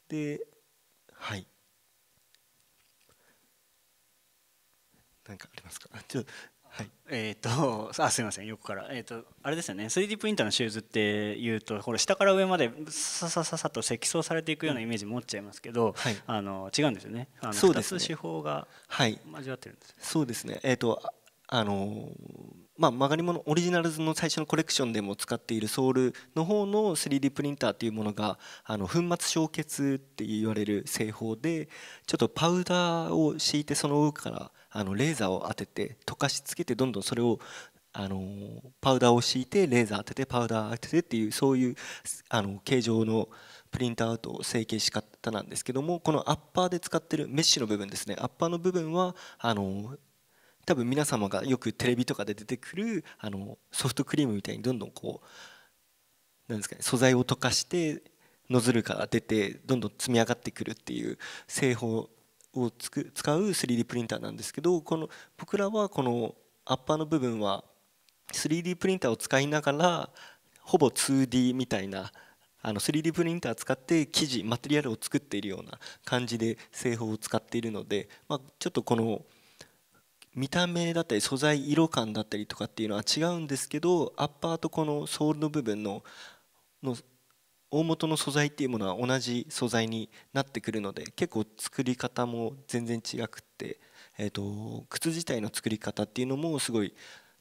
ではい何かありますかちょっとはい、えっ、ー、[laughs] とあすみません横からえっ、ー、とあれですよね 3D プリンターのシューズっていうとこれ下から上までささささと積層されていくようなイメージ持っちゃいますけど、はい、あの違うんですよねあのそうですね手法が交わってるんです、はい、そうですねえっ、ー、とあのまあ、曲がり物オリジナルズの最初のコレクションでも使っているソウルの方の 3D プリンターというものがあの粉末焼結って言われる製法でちょっとパウダーを敷いてその上からあのレーザーを当てて溶かしつけてどんどんそれをあのパウダーを敷いてレーザー当ててパウダー当ててっていうそういうあの形状のプリントアウトを成形し方なんですけどもこのアッパーで使ってるメッシュの部分ですねアッパーの部分はあの多分皆様がよくテレビとかで出てくるあのソフトクリームみたいにどんどんこうなんですかね素材を溶かしてノズルから出てどんどん積み上がってくるっていう製法をつく使う 3D プリンターなんですけどこの僕らはこのアッパーの部分は 3D プリンターを使いながらほぼ 2D みたいなあの 3D プリンター使って生地マテリアルを作っているような感じで製法を使っているので、まあ、ちょっとこの見た目だったり素材色感だったりとかっていうのは違うんですけどアッパーとこのソールの部分のの大元の素材っていうものは同じ素材になってくるので結構作り方も全然違くって、えーと、靴自体の作り方っていうのもすごい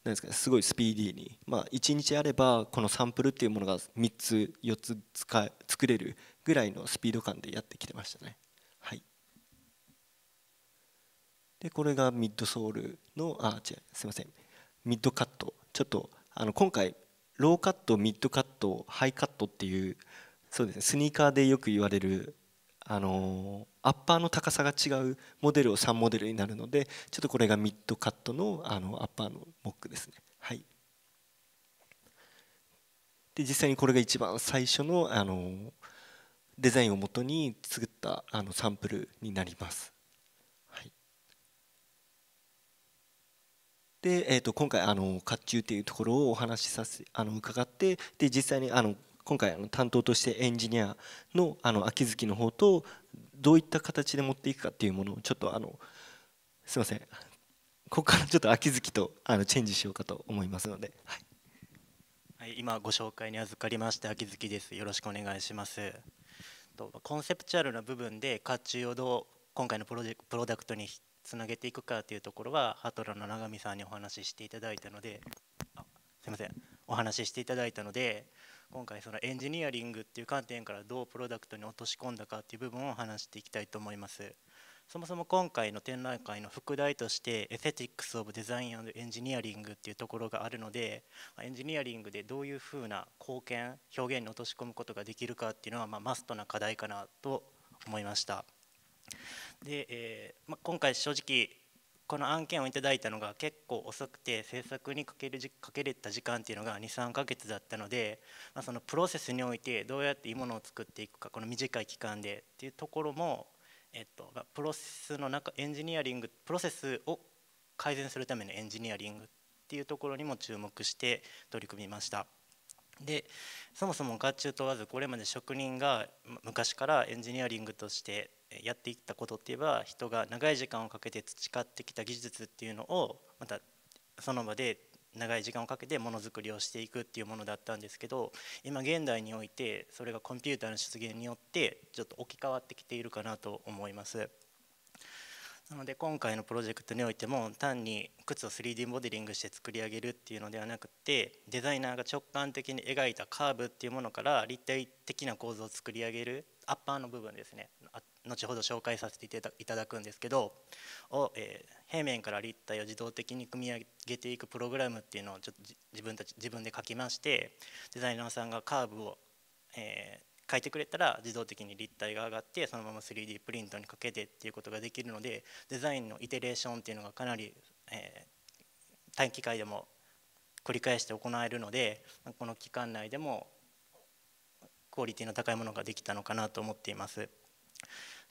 なんですかすごいスピーディーに、まあ、1日あればこのサンプルっていうものが3つ4つ使作れるぐらいのスピード感でやってきてましたね。はい、でこれがミッドソールのあ違うすいませんミッドカットちょっとあの今回ローカットミッドカットハイカットっていうそうですねスニーカーでよく言われるあのアッパーの高さが違うモデルを3モデルになるのでちょっとこれがミッドカットのあのアッパーのモックですね。はい、で実際にこれが一番最初のあのデザインをもとに作ったあのサンプルになります。で、えー、と今回あの甲冑っていうところをお話しさせあの伺ってで実際にあの今回あの担当としてエンジニアのあの秋月の方とどういった形で持っていくかっていうものをちょっとあのすいませんここからちょっと秋月とあのチェンジしようかと思いますので、はい、はい、今ご紹介に預かりまして秋月ですよろしくお願いしますとコンセプチュアルな部分で甲冑をどう今回のプロダクトにつなげていくかというところはハトの永見さんにお話ししていただいたので。すいませんお話ししていただいたので今回そのエンジニアリングっていう観点からどうプロダクトに落とし込んだかっていう部分を話していきたいと思いますそもそも今回の展覧会の副題として「エセティックス・オブ・デザイン・エンジニアリング」っていうところがあるのでエンジニアリングでどういうふうな貢献表現に落とし込むことができるかっていうのはまマストな課題かなと思いました。で、えーま今回正直この案件をいただいたのが結構遅くて制作にかけるかけれた時間っていうのが23ヶ月だったので、まあ、そのプロセスにおいてどうやっていいものを作っていくかこの短い期間でっていうところも、えっとまあ、プロセスの中エンジニアリングプロセスを改善するためのエンジニアリングっていうところにも注目して取り組みました。でそもそも甲冑問わずこれまで職人が昔からエンジニアリングとしてやっていったことっていえば人が長い時間をかけて培ってきた技術っていうのをまたその場で長い時間をかけてものづくりをしていくっていうものだったんですけど今現代においてそれがコンピューターの出現によってちょっと置き換わってきているかなと思います。なので今回のプロジェクトにおいても単に靴を 3D モデリングして作り上げるっていうのではなくてデザイナーが直感的に描いたカーブっていうものから立体的な構造を作り上げるアッパーの部分ですね後ほど紹介させていただくんですけどを、えー、平面から立体を自動的に組み上げていくプログラムっていうのをちょっと自分たち自分で書きましてデザイナーさんがカーブを、えー、書いてくれたら自動的に立体が上がってそのまま 3D プリントにかけてっていうことができるのでデザインのイテレーションっていうのがかなり、えー、短期間でも繰り返して行えるのでこの期間内でもクオリティの高いものができたのかなと思っています。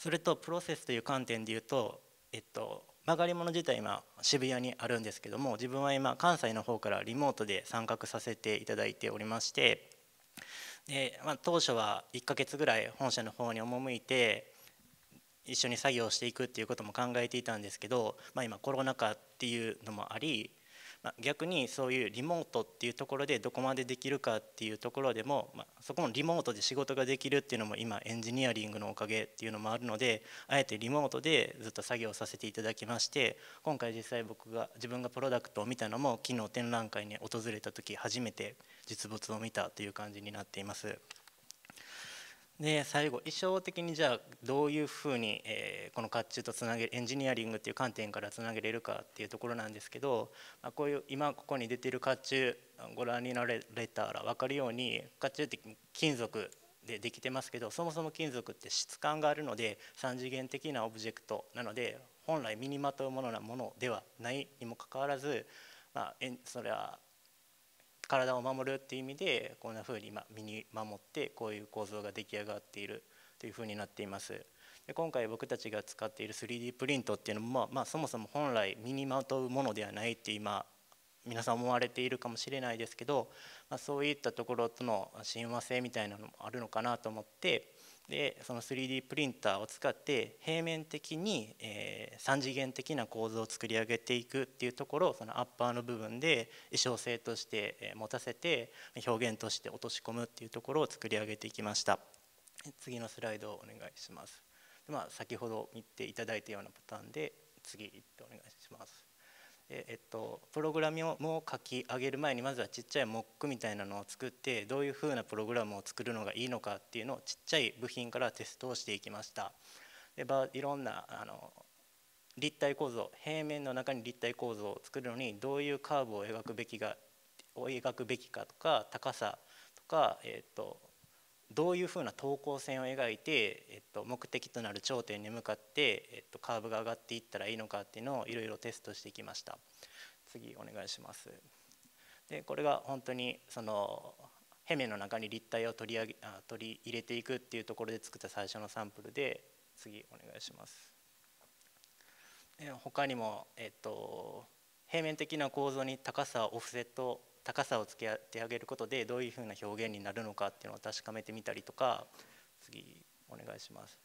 それとプロセスという観点でいうと、えっと、曲がり物自体今渋谷にあるんですけども自分は今関西の方からリモートで参画させていただいておりましてで、まあ、当初は1ヶ月ぐらい本社の方に赴いて一緒に作業していくっていうことも考えていたんですけど、まあ、今コロナ禍っていうのもありまあ、逆にそういうリモートっていうところでどこまでできるかっていうところでも、まあ、そこのリモートで仕事ができるっていうのも今エンジニアリングのおかげっていうのもあるのであえてリモートでずっと作業させていただきまして今回実際僕が自分がプロダクトを見たのも昨日展覧会に訪れた時初めて実物を見たという感じになっています。で最後衣装的にじゃあどういうふうに、えー、この甲冑とつなげエンジニアリングっていう観点からつなげれるかっていうところなんですけど、まあ、こういう今ここに出てる甲冑ご覧になられたら分かるように甲冑って金属でできてますけどそもそも金属って質感があるので3次元的なオブジェクトなので本来身にまとうものなものではないにもかかわらず、まあ、それは体を守るっていう意味でこんなふうに今身に守ってこういう構造が出来上がっているというふうになっています。で今回僕たちが使っている 3D プリントっていうのも、まあ、そもそも本来身にまとうものではないって今皆さん思われているかもしれないですけど、まあ、そういったところとの親和性みたいなのもあるのかなと思ってでその 3D プリンターを使って平面的に、えー、3次元的な構造を作り上げていくっていうところをそのアッパーの部分で意匠性として持たせて表現として落とし込むっていうところを作り上げていきました次のスライドをお願いしますで、まあ、先ほど見ていただいたようなパターンで次ってお願いしますえっと、プログラムを書き上げる前にまずはちっちゃいモックみたいなのを作ってどういうふうなプログラムを作るのがいいのかっていうのをちっちゃい部品からテストをしていきましたでいろんなあの立体構造平面の中に立体構造を作るのにどういうカーブを描くべきがを描くべきかとか高さとか、えっとどういうふうな等高線を描いて、えっと、目的となる頂点に向かって、えっと、カーブが上がっていったらいいのかっていうのをいろいろテストしてきました次お願いしますでこれが本当にそのヘメの中に立体を取り上げ取り入れていくっていうところで作った最初のサンプルで次お願いします他にも、えっと、平面的な構造に高さオフセット高さをつけてあげることでどういうふうな表現になるのかっていうのを確かめてみたりとか次お願いします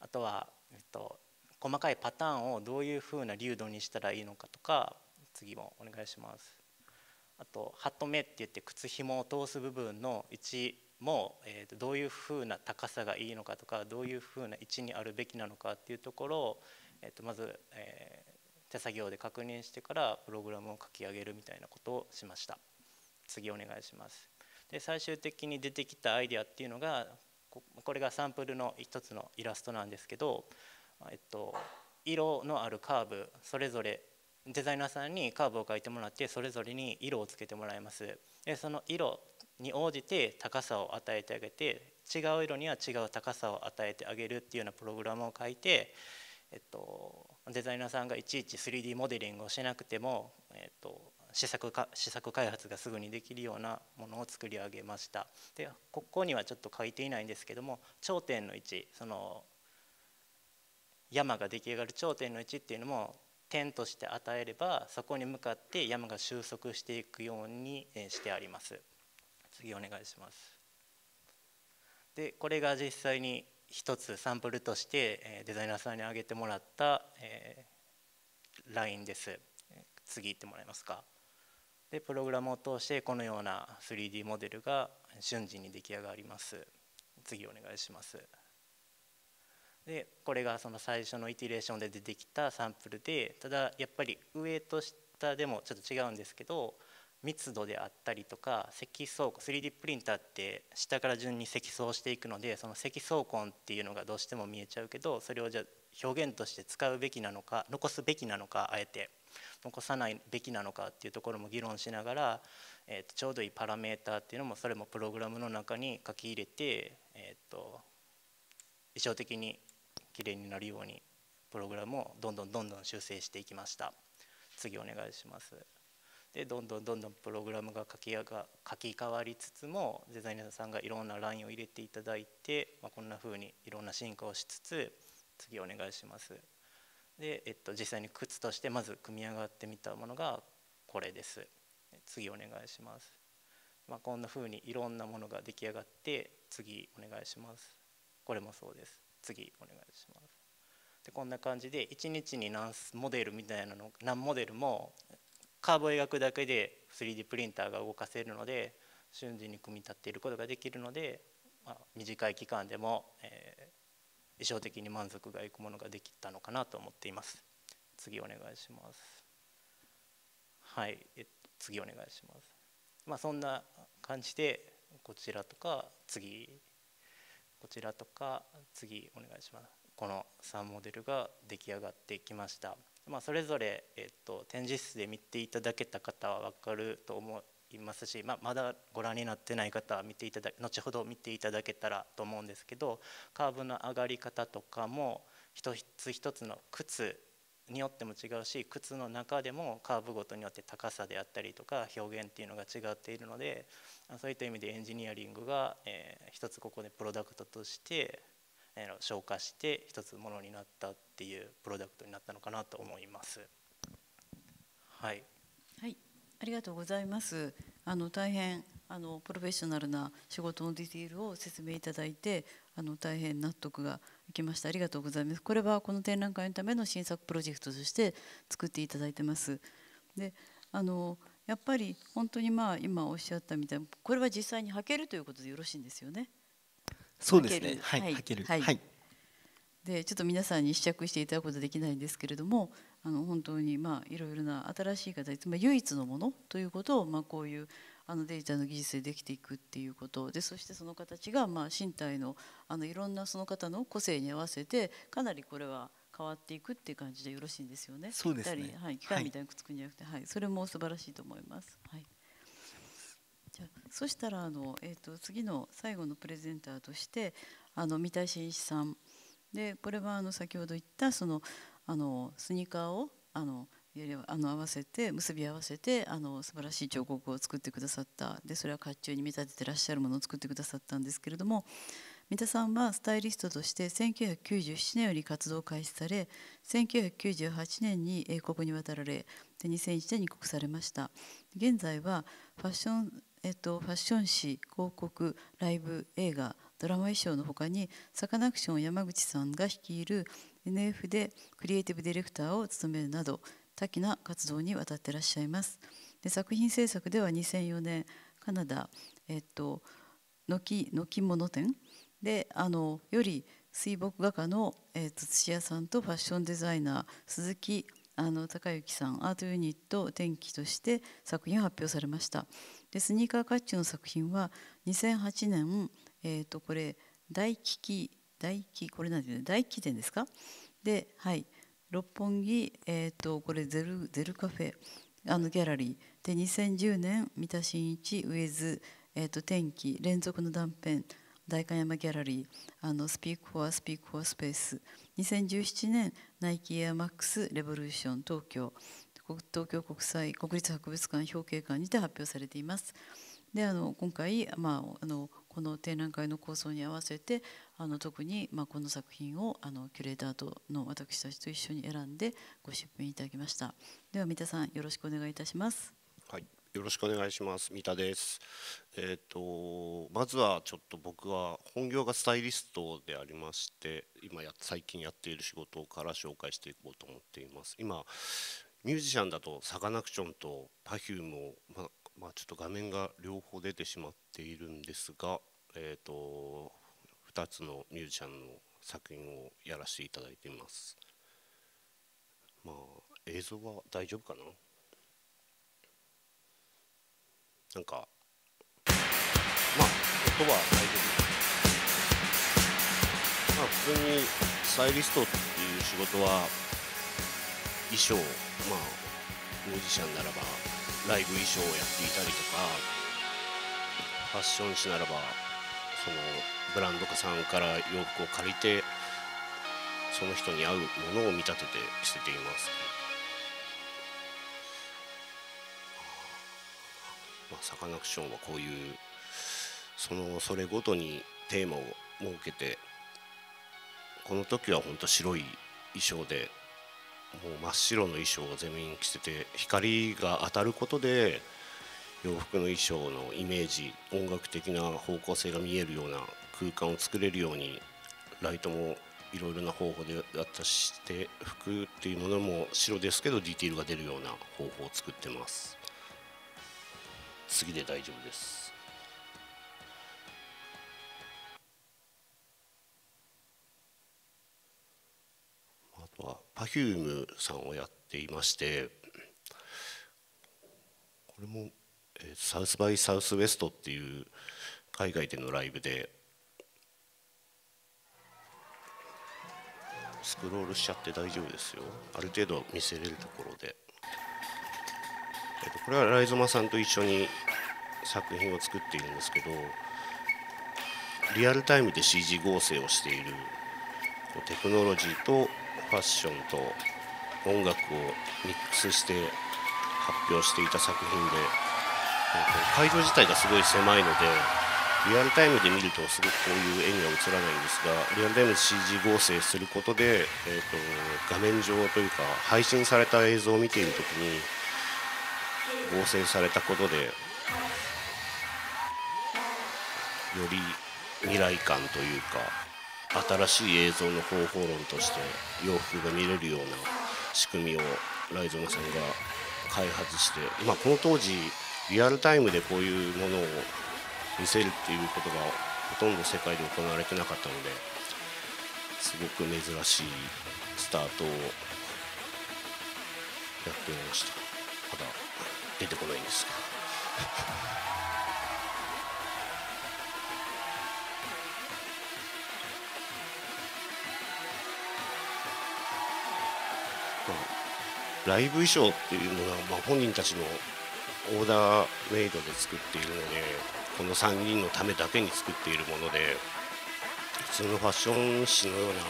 あとは、えっと、細かいパターンをどういうふうな流動にしたらいいのかとか次もお願いしますあと「ハト目」って言って靴紐を通す部分の位置も、えー、とどういうふうな高さがいいのかとかどういうふうな位置にあるべきなのかっていうところを、えー、とまず、えー、手作業で確認してからプログラムを書き上げるみたいなことをしました。次お願いします。で最終的に出てきたアイデアっていうのがこれがサンプルの一つのイラストなんですけど、えっと、色のあるカーブそれぞれデザイナーさんにカーブを描いてもらってそれぞれに色をつけてもらいますでその色に応じて高さを与えてあげて違う色には違う高さを与えてあげるっていうようなプログラムを書いて、えっと、デザイナーさんがいちいち 3D モデリングをしなくても、えっと、試作か試作開発がすぐにできるようなものを作り上げましたでここにはちょっと書いていないんですけども頂点の位置その山が出来上がる頂点の位置っていうのも点として与えればそこに向かって山が収束していくようにしてあります次お願いしますでこれが実際に一つサンプルとしてデザイナーさんに上げてもらったラインです次行ってもらえますかでプログラムを通してこのような 3D モデルが瞬時に出来上がります次お願いしますでこれがその最初のイテレーションで出てきたサンプルでただやっぱり上と下でもちょっと違うんですけど密度であったりとか積層 3D プリンターって下から順に積層していくのでその積層根っていうのがどうしても見えちゃうけどそれをじゃ表現として使うべきなのか残すべきなのかあえて残さないべきなのかっていうところも議論しながら、えーと、ちょうどいいパラメーターっていうのもそれもプログラムの中に書き入れて、えーと、印象的にきれいになるようにプログラムをどんどんどんどん修正していきました次お願いしますでどんどんどんどんプログラムが書きが書き換わりつつもデザイナーさんがいろんなラインを入れていただいて、まあ、こんな風にいろんな進化をしつつ次お願いしますで、えっと、実際に靴としてまず組み上がってみたものがこれです次お願いします、まあ、こんな風にいろんなものが出来上がって次お願いしますこれもそうです次お願いしますでこんな感じで1日に何モデルみたいなの何モデルもカーブを描くだけで 3D プリンターが動かせるので瞬時に組み立てることができるので、まあ、短い期間でも、えー理想的に満足がいくものができたのかなと思っています次お願いしますはいえ次お願いしますまあそんな感じでこちらとか次こちらとか次お願いしますこの3モデルが出来上がってきましたまあ、それぞれ、えっと、展示室で見ていただけた方は分かると思いますし、まあ、まだご覧になってない方は見ていただ後ほど見ていただけたらと思うんですけどカーブの上がり方とかも一つ一つの靴によっても違うし靴の中でもカーブごとによって高さであったりとか表現っていうのが違っているのでそういった意味でエンジニアリングが、えー、一つここでプロダクトとして、えー、消化して一つものになったっていうプロダクトになったのかなと思います。はい、はいありがとうございます。あの大変あのプロフェッショナルな仕事のディティールを説明いただいて、あの大変納得がいきました。ありがとうございます。これはこの展覧会のための新作プロジェクトとして作っていただいてます。で、あのやっぱり本当にまあ今おっしゃったみたいに、これは実際に履けるということでよろしいんですよね。そうですね。はい、履ける。はい。はい、でちょっと皆さんに試着していただくことできないんですけれどもあの本当にまあいろいろな新しい形、まあ、唯一のものということをまあこういうあのデジタルの技術でできていくっていうことでそしてその形がまあ身体のあのいろんなその方の個性に合わせてかなりこれは変わっていくっていう感じでよろしいんですよね。そうですね。はい、機械みたいにくっつくんじゃなくて、はい、はい、それも素晴らしいと思います。はい。じゃそしたらあのえっ、ー、と次の最後のプレゼンターとしてあの三田真一さんでこれはあの先ほど言ったそのあのスニーカーをあのあの合わせて結び合わせてあの素晴らしい彫刻を作ってくださったでそれは甲冑に見立ててらっしゃるものを作ってくださったんですけれども三田さんはスタイリストとして1997年より活動開始され1998年に英国に渡られで2001年に帰国されました現在はファッション、えっと、ファッション誌広告ライブ映画ドラマ衣装のほかにサカナクション山口さんが率いる NF でクリエイティブディレクターを務めるなど多岐な活動にわたってらっしゃいます。で作品制作では2004年カナダ、えっと、軒軒物店であのより水墨画家の、えっと土屋さんとファッションデザイナー鈴木あの高之さんアートユニット転機として作品を発表されましたでスニーカーカッチの作品は2008年、えっとこれ大危機大気これなんていうの大気店ですかではい六本木、えーと、とこれゼルゼルカフェあのギャラリーで2010年三田真一上津、えーと、と天気連続の断片代官山ギャラリーあのスピークフォアスピークフォアスペース2017年ナイキエアマックスレボリューション東京東京国際国立博物館表敬館にて発表されています。であの今回、まあ、あのこの展覧会の構想に合わせてあの特にまあこの作品をあのキュレーターとの私たちと一緒に選んでご出品いただきましたでは三田さんよろしくお願いいたします。はいよろしくお願いします。三田です。えっ、ー、とまずはちょっと僕は本業がスタイリストでありまして、今や最近やっている仕事から紹介していこうと思っています。今ミュージシャンだとサカナクションと Perfume を、まあ、まあ、ちょっと画面が両方出てしまっているんですが、えーと、2つのミュージシャンの作品をやらせていただいています。まあ、映像は大丈夫かななんか、まあ、音は大丈夫。まあ、普通にスタイリストっていう仕事は衣装、まあ、ミュージシャンならばライブ衣装をやっていたりとかファッション誌ならばそのブランド家さんから洋服を借りてその人に合うものを見立てて着せています、まあ、サカナクションはこういうそのそれごとにテーマを設けてこの時は本当白い衣装でもう真っ白の衣装を全面着せて光が当たることで洋服の衣装のイメージ音楽的な方向性が見えるような空間を作れるようにライトもいろいろな方法でやったして服っていうものも白ですけどディティールが出るような方法を作ってます次で大丈夫ですは Perfume さんをやっていましてこれも、えサウスバイサウスウェストっていう海外でのライブでスクロールしちゃって大丈夫ですよある程度見せれるところで、えとこれはライゾマさんと一緒に作品を作っているんですけどリアルタイムで CG 合成をしているテクノロジーとファッションと音楽をミックスして発表していた作品で会場自体がすごい狭いのでリアルタイムで見るとすごくこういう絵には映らないんですがリアルタイムで CG 合成することで、えーと、画面上というか配信された映像を見ている時に合成されたことでより未来感というか新しい映像の方法論として洋服が見れるような仕組みをライゾンさんが開発して、まあ、この当時リアルタイムでこういうものを見せるっていうことがほとんど世界で行われてなかったのですごく珍しいスタートをやっておりましたまだ出てこないんですがライブ衣装っていうのが、まあ、本人たちのオーダーメイドで作っているのでこの3人のためだけに作っているもので普通のファッション誌のような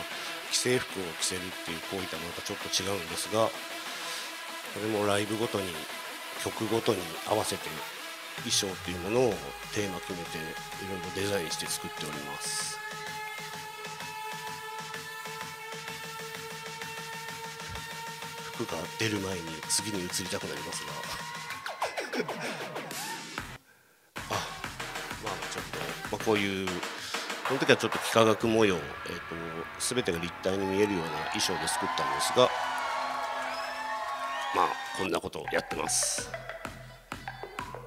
既製服を着せるっていう行為とはまたちょっと違うんですがこれもライブごとに曲ごとに合わせて衣装っていうものをテーマ決めていろいろデザインして作っております。が出る前に次に移りたくなりますが [laughs] あまあちょっと、まあ、こういうこの時はちょっと幾何学模様、えーと、全てが立体に見えるような衣装で作ったんですがまあこんなことをやってます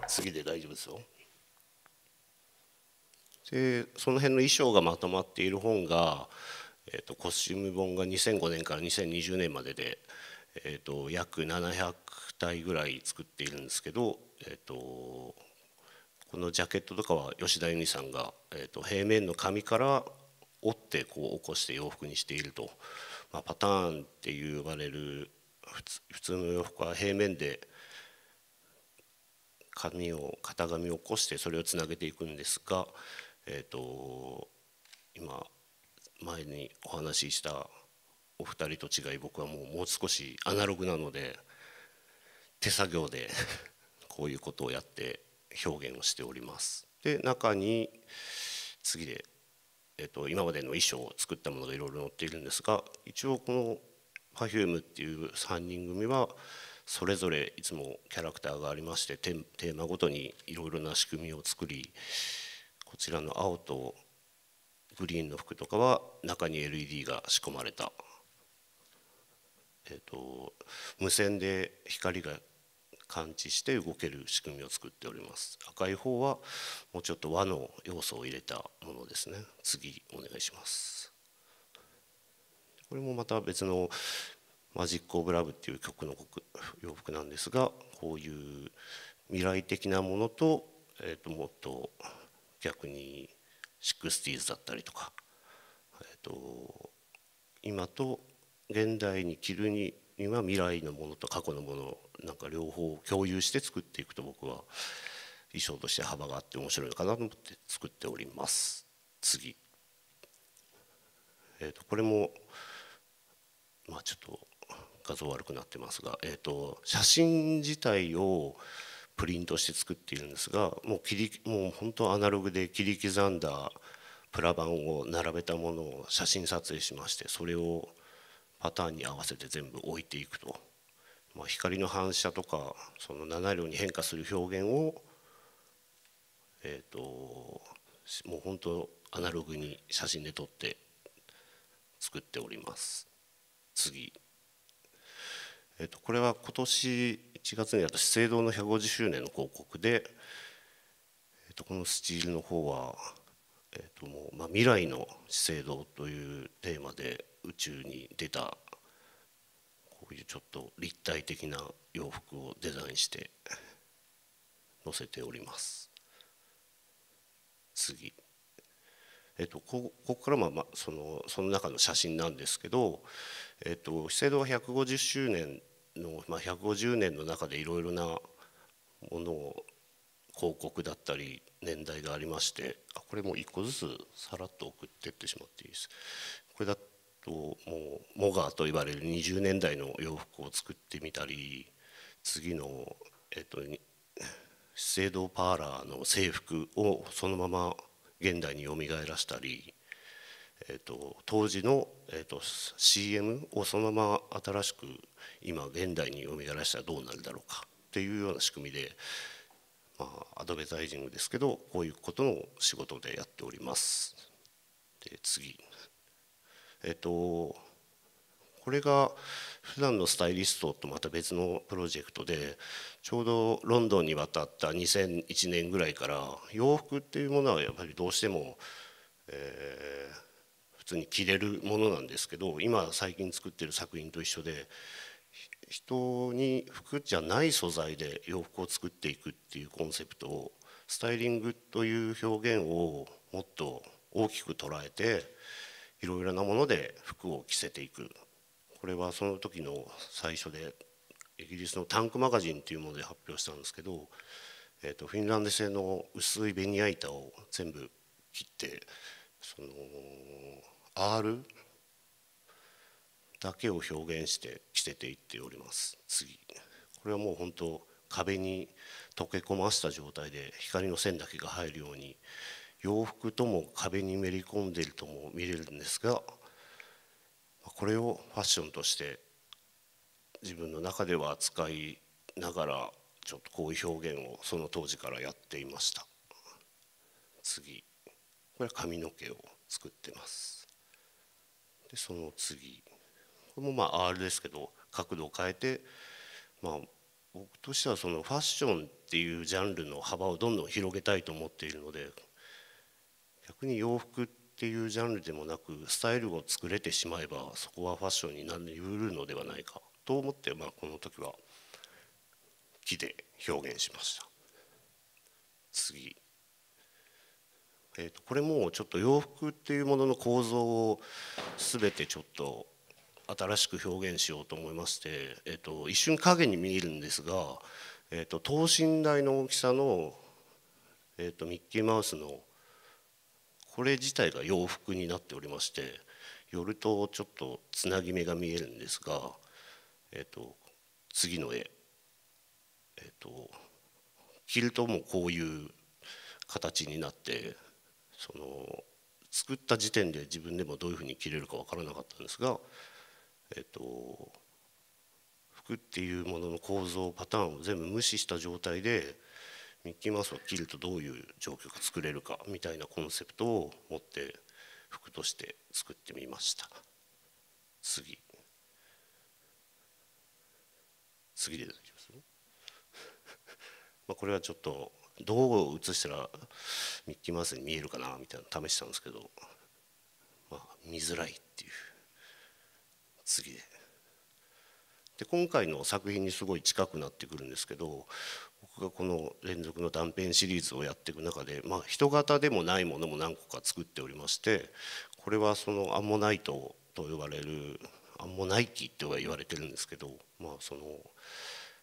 次で大丈夫ですよでその辺の衣装がまとまっている本がえーと、とコスチューム本が2005年から2020年まででえーと、約700体ぐらい作っているんですけど、えーと、このジャケットとかは吉田由美さんが、えーと、平面の紙から折ってこう起こして洋服にしていると、まあ、パターンって呼ばれる普通の洋服は平面で紙を型紙を起こしてそれをつなげていくんですが、えー、と今前にお話ししたお二人と違い僕はもうもう少しアナログなので手作業で [laughs] こういうことをやって表現をしております。で中に次で、えっと、今までの衣装を作ったものがいろいろ載っているんですが一応この Perfume っていう3人組はそれぞれいつもキャラクターがありましてテーマごとにいろいろな仕組みを作りこちらの青とグリーンの服とかは中に LED が仕込まれたえーと、無線で光が感知して動ける仕組みを作っております赤い方はもうちょっと和の要素を入れたものですね次お願いしますこれもまた別の「マジック・オブ・ラブ」っていう曲の洋服なんですがこういう未来的なものと,、えーと、もっと逆に 60s だったりとか、えーと今と現代に着るには未来のものと過去のものなんか両方共有して作っていくと僕は衣装として幅があって面白いのかなと思って作っております次、えーと、これもまあちょっと画像悪くなってますが、えーと写真自体をプリントして作っているんですがもう切りもう本当アナログで切り刻んだプラ板を並べたものを写真撮影しましてそれをパターンに合わせて全部置いていくと、まあ、光の反射とかその7両に変化する表現をえっ、ー、ともう本当アナログに写真で撮って作っております次えっ、ー、とこれは今年1月にあった資生堂の150周年の広告で、えっ、ー、とこのスチールの方は、えっともうまあ、未来の資生堂というテーマで宇宙に出たこういうちょっと立体的な洋服をデザインして載せております次えっと、ここからまあそのその中の写真なんですけど、えっと、資生堂は150周年の、まあ、150年の中でいろいろなものを広告だったり年代がありましてあこれもう個ずつさらっと送ってってしまっていいです。これだともうモガーと言われる20年代の洋服を作ってみたり次の、えっと、資生堂パーラーの制服をそのまま現代によみがえらしたり、えっと、当時の、えっと、CM をそのまま新しく今現代によみがえらしたらどうなるだろうかっていうような仕組みで、まあ、アドベタイジングですけどこういうことの仕事でやっております。で次えっと、これが普段のスタイリストとまた別のプロジェクトでちょうどロンドンに渡った2001年ぐらいから洋服っていうものはやっぱりどうしても、えー、普通に着れるものなんですけど今最近作ってる作品と一緒で人に服じゃない素材で洋服を作っていくっていうコンセプトをスタイリングという表現をもっと大きく捉えていろいろなもので服を着せていくこれはその時の最初でイギリスの「タンクマガジン」というもので発表したんですけど、えーと、とフィンランド製の薄いベニヤ板を全部切ってその R だけを表現して着せていっております次これはもう本当壁に溶け込ませた状態で光の線だけが入るように洋服とも壁にめり込んでいるとも見れるんですがこれをファッションとして自分の中では扱いながらちょっとこういう表現をその当時からやっていました次これは髪の毛を作ってますでその次これもまあ R ですけど角度を変えてまあ僕としてはそのファッションっていうジャンルの幅をどんどん広げたいと思っているので特に洋服っていうジャンルでもなくスタイルを作れてしまえばそこはファッションになりるのではないかと思って、まあ、この時は木で表現しました次、えーと、これもちょっと洋服っていうものの構造を全てちょっと新しく表現しようと思いまして、えーと、一瞬影に見えるんですが、えーと、と等身大の大きさの、えー、とミッキーマウスのこれ自体が洋服になっておりまして寄るとちょっとつなぎ目が見えるんですが、えーと、次の絵、えーと、着るともうこういう形になってその作った時点で自分でもどういうふうに着れるか分からなかったんですが、えーと服っていうものの構造パターンを全部無視した状態でミッキーマウスを切るとどういう状況が作れるかみたいなコンセプトを持って服として作ってみました次次で大丈夫すね [laughs] まあこれはちょっとどう映したらミッキーマウスに見えるかなみたいなの試したんですけどまあ見づらいっていう次で。で今回の作品にすごい近くなってくるんですけど僕がこの連続の断片シリーズをやっていく中で、まあ、人型でもないものも何個か作っておりましてこれはそのアンモナイトと呼ばれるアンモナイキって言われてるんですけど、まあ、その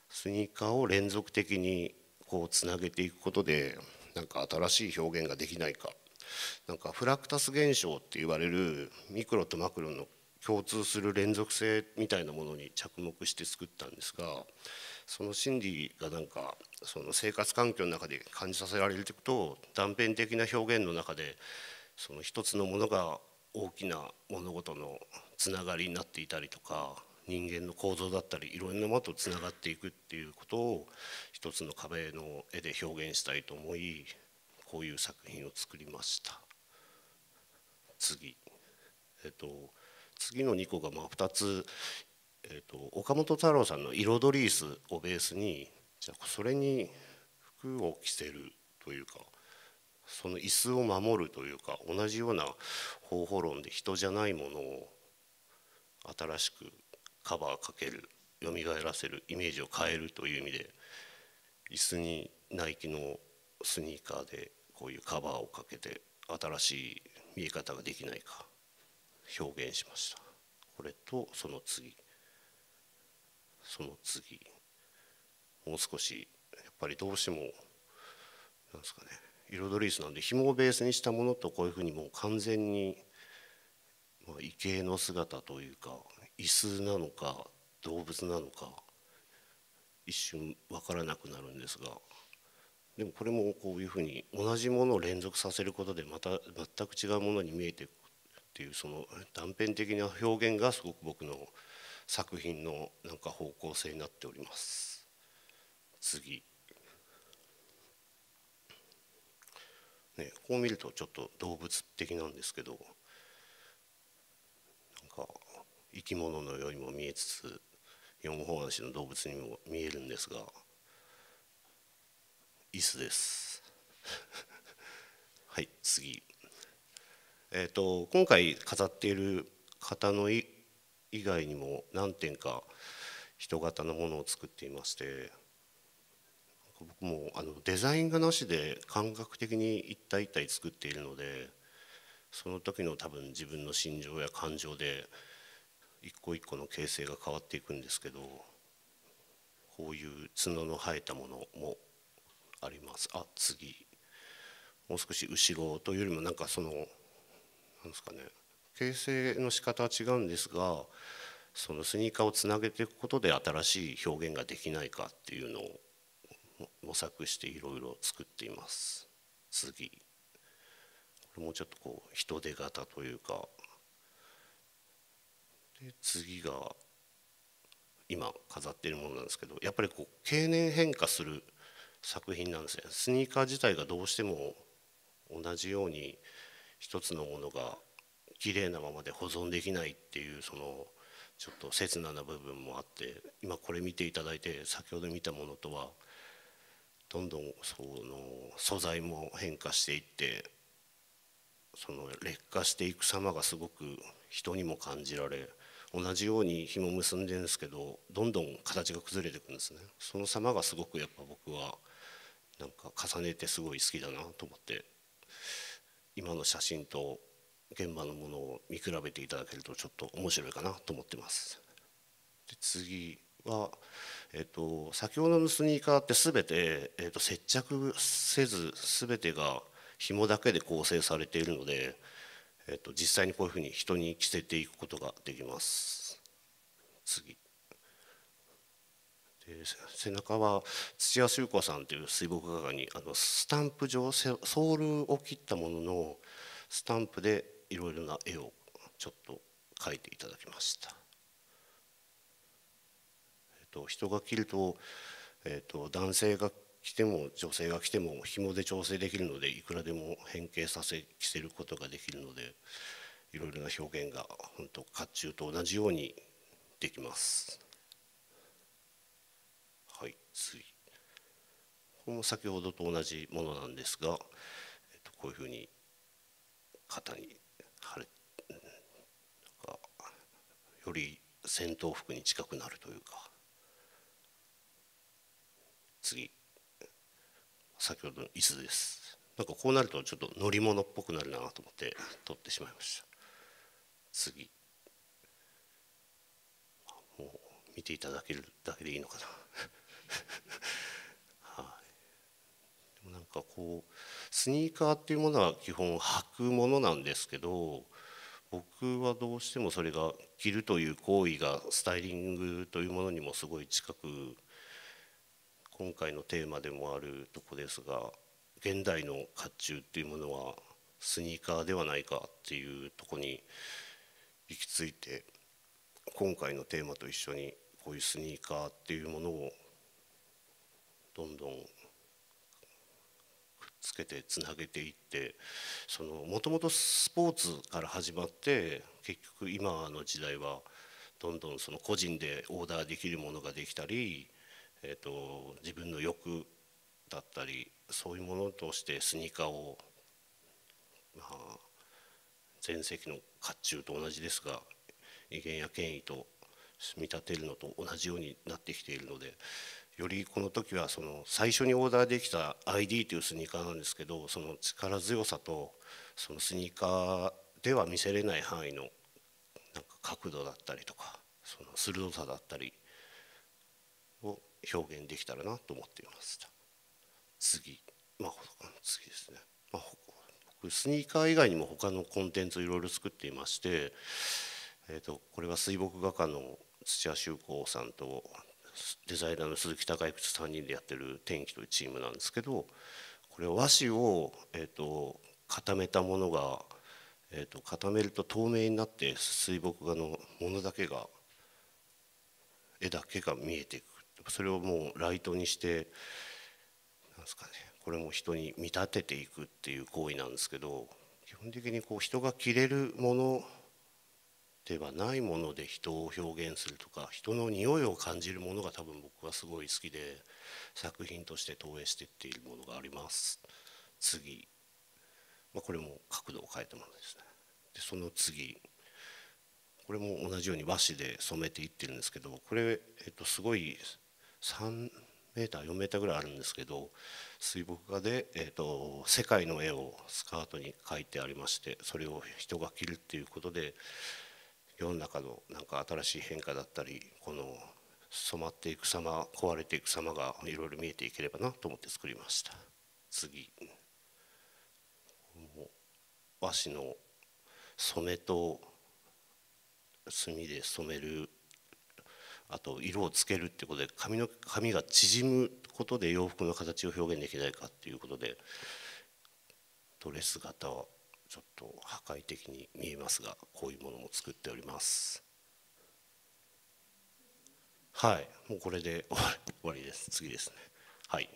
スニーカーを連続的にこうつなげていくことでなんか新しい表現ができないかなんかフラクタス現象って言われるミクロとマクロの共通する連続性みたいなものに着目して作ったんですがその心理がなんかその生活環境の中で感じさせられるということを断片的な表現の中でその一つのものが大きな物事のつながりになっていたりとか人間の構造だったりいろんなものとつながっていくっていうことを一つの壁の絵で表現したいと思いこういう作品を作りました次えっと次の2個がまあ2つえーと、岡本太郎さんの「彩り椅子」をベースにじゃそれに服を着せるというかその椅子を守るというか同じような方法論で人じゃないものを新しくカバーかける蘇らせるイメージを変えるという意味で椅子にナイキのスニーカーでこういうカバーをかけて新しい見え方ができないか表現しました。これとその次その次もう少しやっぱりどうしてもなんですかね彩り椅子なんで紐をベースにしたものとこういうふうにもう完全に、まあ、異形の姿というか椅子なのか動物なのか一瞬分からなくなるんですがでもこれもこういうふうに同じものを連続させることでまた全く違うものに見えていくっていうその断片的な表現がすごく僕の作品のなんか方向性になっております次ね、こう見るとちょっと動物的なんですけどなんか生き物のようにも見えつつ四本足の動物にも見えるんですが椅子です [laughs] はい次えっ、ー、と今回飾っている方のい以外にも何点か人型のものを作っていまして僕もあのデザインがなしで感覚的に一体一体作っているのでその時の多分自分の心情や感情で一個一個の形成が変わっていくんですけどこういう角の生えたものもありますあ次もう少し後ろというよりもなんかそのなんですかね形成の仕方は違うんですがそのスニーカーをつなげていくことで新しい表現ができないかっていうのを模索していろいろ作っています次これもちょっとこう人手型というかで次が今飾っているものなんですけどやっぱりこう経年変化する作品なんですねスニーカー自体がどうしても同じように一つのものが綺麗なままで保存できないっていうそのちょっと切なな部分もあって今これ見ていただいて先ほど見たものとはどんどんその素材も変化していってその劣化していく様がすごく人にも感じられ同じように紐結んでるんですけどどんどん形が崩れていくんですねその様がすごくやっぱ僕はなんか重ねてすごい好きだなと思って今の写真と現場のものを見比べていただけるとちょっと面白いかなと思ってます。で次は、えっと、先ほどのスニーカーって全て、えっと、接着せず全てが紐だけで構成されているので、えっと、実際にこういうふうに人に着せていくことができます。次で背中は土屋修子さんという水墨画家にあのスタンプ状ソールを切ったもののスタンプでいろいろな絵をちょっと描いていただきました。えっと、人が着ると,、えっと、男性が着ても女性が着ても紐で調整できるのでいくらでも変形させ着せることができるのでいろいろな表現が本当甲冑と同じようにできます。はい、次これも先ほどと同じものなんですが、えっと、こういうふうに型にかより戦闘服に近くなるというか次先ほどの椅子ですなんかこうなるとちょっと乗り物っぽくなるなと思って撮ってしまいました次もう見ていただけるだけでいいのかなかこうスニーカーっていうものは基本履くものなんですけど僕はどうしてもそれが着るという行為がスタイリングというものにもすごい近く今回のテーマでもあるとこですが現代の甲冑っていうものはスニーカーではないかっていうとこに行き着いて今回のテーマと一緒にこういうスニーカーっていうものをどんどんつけてつなげていってもともとスポーツから始まって結局今の時代はどんどんその個人でオーダーできるものができたり、えーと、自分の欲だったりそういうものとしてスニーカーを、まあ、前世紀の甲冑と同じですが威厳や権威と見立てるのと同じようになってきているのでよりこの時はその最初にオーダーできた ID というスニーカーなんですけどその力強さとそのスニーカーでは見せれない範囲のなんか角度だったりとかその鋭さだったりを表現できたらなと思っていました次まあ次ですね、まあ、僕スニーカー以外にも他のコンテンツをいろいろ作っていまして、えーと、これは水墨画家の土屋修子さんとデザイナーの鈴木孝之3人でやってる天気というチームなんですけどこれ和紙を、えーと、固めたものが、えーと、と固めると透明になって水墨画のものだけが絵だけが見えていくそれをもうライトにしてなんですかねこれも人に見立てていくっていう行為なんですけど基本的にこう人が着れるものではないもので人を表現するとか人の匂いを感じるものが多分僕はすごい好きで作品として投影していっているものがあります次、まあ、これも角度を変えたものですねでその次これも同じように和紙で染めていってるんですけどこれ、えっと、すごい3メーター4メーターぐらいあるんですけど水墨画で、えーと世界の絵をスカートに描いてありましてそれを人が着るっていうことで世の中のなんか新しい変化だったりこの染まっていく様壊れていく様がいろいろ見えていければなと思って作りました次和紙の染めと墨で染めるあと色をつけるってことで髪の髪が縮むことで洋服の形を表現できないかっていうことでドレス型ちょっと破壊的に見えますがこういうものも作っておりますはいもうこれで終わりです次ですねはい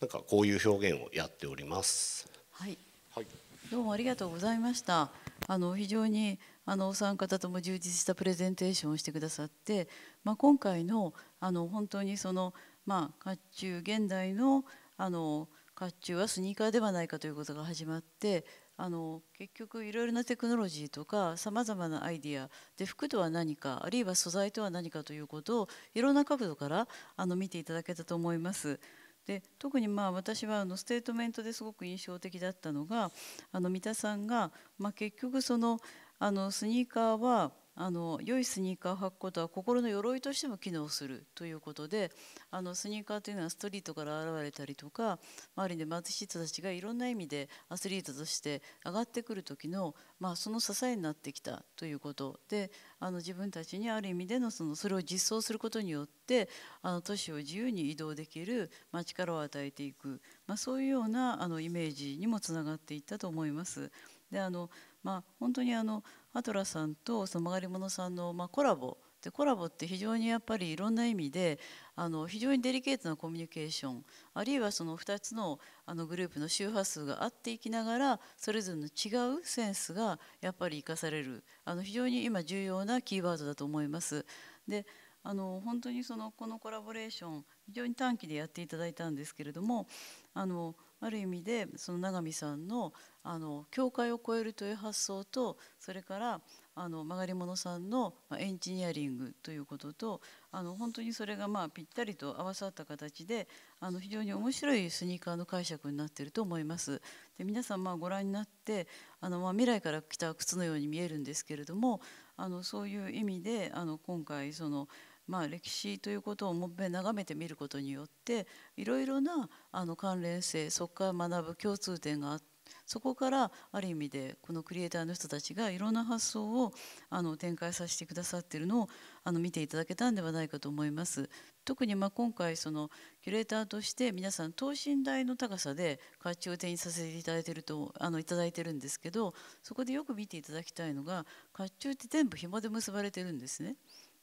なんかこういう表現をやっておりますはい、はい、どうもありがとうございましたあの非常にあのお三方とも充実したプレゼンテーションをしてくださって、まあ、今回のあの本当にその、まあ、甲冑現代のあの甲冑はスニーカーではないかということが始まってあの結局いろいろなテクノロジーとかさまざまなアイディアで服とは何かあるいは素材とは何かということをいろんな角度からあの見ていただけたと思います。で特にまあ私はあのステートメントですごく印象的だったのがあの三田さんが、まあ、結局そのあのスニーカーはあの良いスニーカーを履くことは心の鎧としても機能するということであのスニーカーというのはストリートから現れたりとか周りで貧しい人たちがいろんな意味でアスリートとして上がってくる時の、まあ、その支えになってきたということであの自分たちにある意味でのそのそれを実装することによってあの都市を自由に移動できる、まあ、力を与えていく、まあ、そういうようなあのイメージにもつながっていったと思います。であのまあ、本当にあのアトラさんとその曲がり物さんの、まあ、コラボでコラボって非常にやっぱりいろんな意味であの非常にデリケートなコミュニケーションあるいはその2つのあのグループの周波数が合っていきながらそれぞれの違うセンスがやっぱり生かされるあの非常に今重要なキーワードだと思います。であの本当にそのこのコラボレーション非常に短期でやっていただいたんですけれどもあのある意味でその永見さんのあの境界を超えるという発想とそれからあの曲がり物さんのエンジニアリングということとあの本当にそれがまあぴったりと合わさった形であの非常に面白いスニーカーの解釈になっていると思います。で皆さんまあご覧になってあのまあ未来から来た靴のように見えるんですけれどもあのそういう意味であの今回その「まあ、歴史ということをもっぺん眺めてみることによっていろいろなあの関連性そこから学ぶ共通点があってそこからある意味でこのクリエイターの人たちがいろんな発想をあの展開させてくださってるのをあの見ていただけたんではないかと思います。特にま今回そのキュレーターとして皆さん等身大の高さで甲冑を手にさせていただいてるとあのいただいてるんですけどそこでよく見ていただきたいのが甲冑って全部紐で結ばれてるんですね。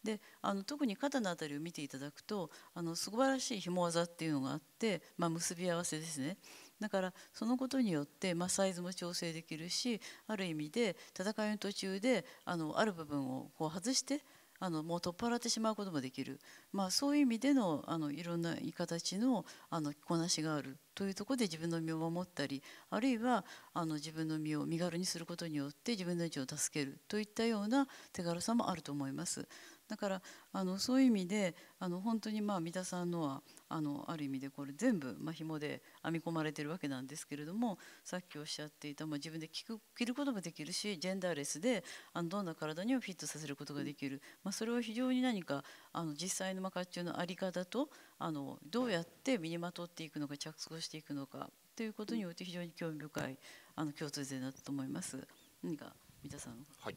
であの特に肩の辺りを見ていただくとあの素晴らしい紐技っていうのがあって、まあ、結び合わせですねだからそのことによって、まあ、サイズも調整できるしある意味で戦いの途中であのある部分をこう外してあのもう取っ払ってしまうこともできる、まあ、そういう意味でのあのいろんないい形のあの着こなしがあるというところで自分の身を守ったりあるいはあの自分の身を身軽にすることによって自分の命を助けるといったような手軽さもあると思います。だからあのそういう意味であの本当にまあ三田さんのはあのある意味でこれ全部ま紐で編み込まれてるわけなんですけれどもさっきおっしゃっていた、まあ、自分で聞く着ることもできるしジェンダーレスであのどんな体にもフィットさせることができる、まあ、それは非常に何かあの実際の甲冑の在り方とあのどうやって身にまとっていくのか着想していくのかということにおいて非常に興味深いあの共通点だったと思います。何か三田さんはい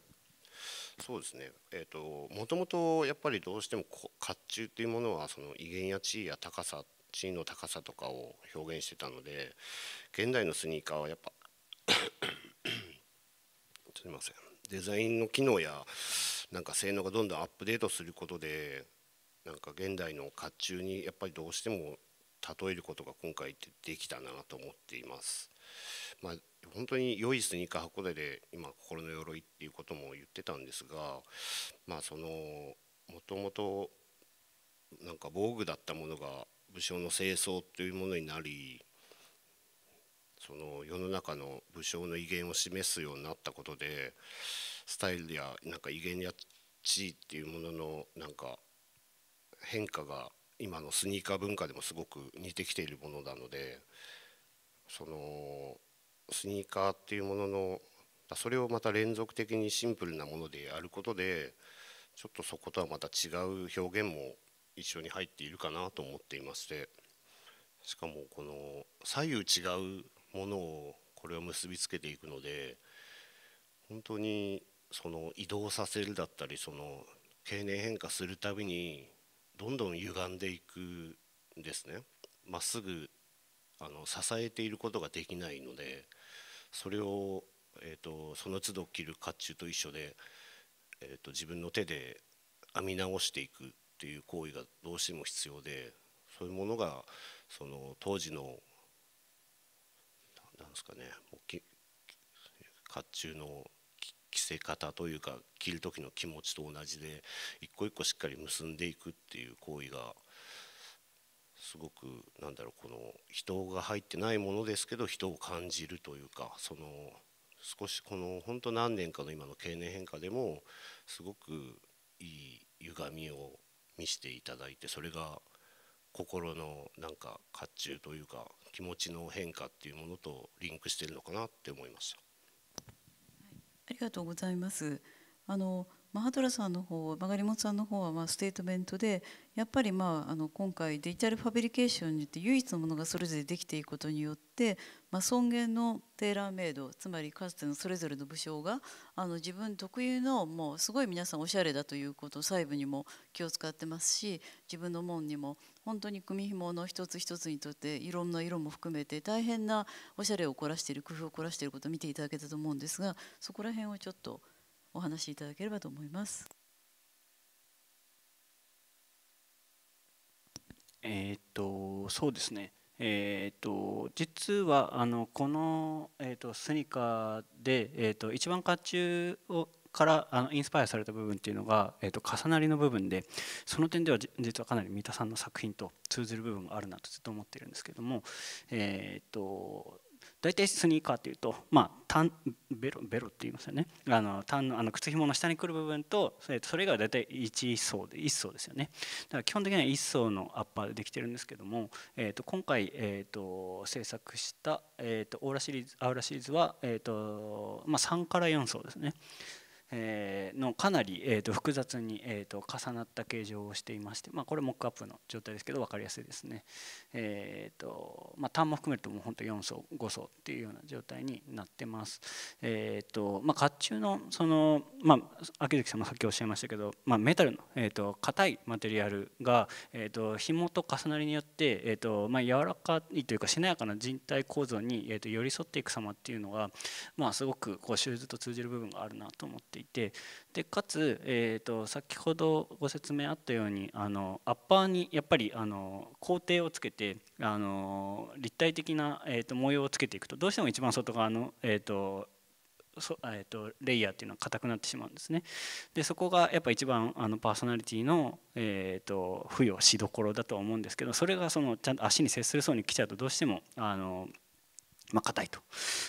そうですね、えーと、もともとやっぱりどうしても甲冑っていうものはその威厳や地位や高さ地位の高さとかを表現してたので現代のスニーカーはやっぱ [coughs] すみませんデザインの機能やなんか性能がどんどんアップデートすることでなんか現代の甲冑にやっぱりどうしても例えることが今回できたなと思っています。まあ、本当に良いスニーカー箱根で今心の鎧っていうことも言ってたんですがまあそのもともとなんか防具だったものが武将の清掃というものになりその世の中の武将の威厳を示すようになったことでスタイルやなんか威厳や地位っていうもののなんか変化が今のスニーカー文化でもすごく似てきているものなのでそのスニーカーっていうもののそれをまた連続的にシンプルなものでやることでちょっとそことはまた違う表現も一緒に入っているかなと思っていましてしかもこの左右違うものをこれを結びつけていくので本当にその移動させるだったりその経年変化するたびにどんどん歪んでいくんですね。まっすぐあの支えていることができないのでそれを、えーと、その都度着る甲冑と一緒で、えーと、自分の手で編み直していくっていう行為がどうしても必要でそういうものがその当時のなんですかね甲冑の着せ方というか着る時の気持ちと同じで一個一個しっかり結んでいくっていう行為がすごくなんだろうこの人が入ってないものですけど人を感じるというかその少しこの本当何年かの今の経年変化でもすごくいい歪みを見せていただいてそれが心のなんか甲冑というか気持ちの変化っていうものとリンクしてるのかなって思いました。ありがとうございます。あのまハトラさんの方マガリモさんの方はまあステートメントでやっぱり、まあ、あの今回デジタルファブリケーションによって唯一のものがそれぞれできていくことによって、まあ、尊厳のテーラーメイドつまりかつてのそれぞれの武将があの自分特有のもうすごい皆さんおしゃれだということ細部にも気を使ってますし自分の門にも本当に組紐の一つ一つにとっていろんな色も含めて大変なおしゃれを凝らしている工夫を凝らしていることを見ていただけたと思うんですがそこら辺をちょっと。お話しいただければと思います。えっとそうですね、えっ、と実はあのこの、えっ、とスニーカーで、えっ、と一番甲冑をからあのインスパイアされた部分っていうのが、えっと重なりの部分でその点では実はかなり三田さんの作品と通ずる部分があるなとずっと思ってるんですけども、えっと大体スニーカーというと、まあ、タンベロベロって言いますよねあのタンのあの靴ひもの下にくる部分とそれ以外は大体1層で1層ですよねだから基本的には1層のアッパーでできてるんですけども、えー、と今回、えー、と制作した、えー、とオーラシリーズアウラシリーズは、えーとまあ、3から4層ですねえー、のかなり、えー、と複雑に、えー、と重なった形状をしていまして、まあ、これモックアップの状態ですけど分かりやすいですね、えーとまあ、単も含めるともう本当と4層5層っていうような状態になってます、えーとまあ、甲冑のその、まあ、秋月さんもさっきおっしゃいましたけど、まあ、メタルの、えー、と硬いマテリアルが、えー、と紐と重なりによって、えーとまあ、柔らかいというかしなやかな人体構造に、えー、と寄り添っていく様っていうのが、まあ、すごくこうシューズと通じる部分があるなと思ってていてでかつ、えーと、先ほどご説明あったようにあのアッパーにやっぱりあの工程をつけてあの立体的な、えーと、模様をつけていくとどうしても一番外側の、えーと、そえーと、レイヤーっていうのは硬くなってしまうんですね。でそこがやっぱ一番あのパーソナリティの、えー、と付与しどころだとは思うんですけどそれがそのちゃんと足に接する層に来ちゃうとどうしてもあの。まあ、硬いと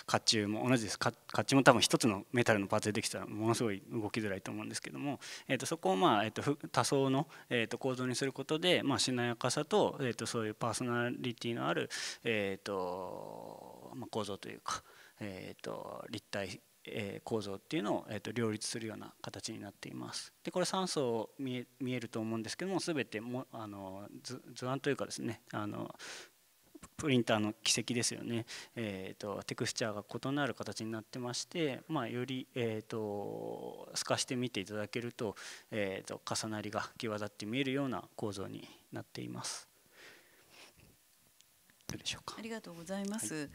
甲冑も同じです甲冑も多分一つのメタルのパーツでできたらものすごい動きづらいと思うんですけども、えー、とそこをまあ、えと多層の、えと構造にすることで、まあ、しなやかさと,、えとそういうパーソナリティのある、えとまあ、構造というか、えー、と立体え構造っていうのを、えと両立するような形になっています。でこれ3層見えると思うんですけども全てもあの図案というかですねあのプリンターの軌跡ですよね、えーと、テクスチャーが異なる形になってまして、まあ、より、えーと、透かして見ていただけると,、えーと、と重なりが際立って見えるような構造になっています。どうでしょうかありがとうございます。はい、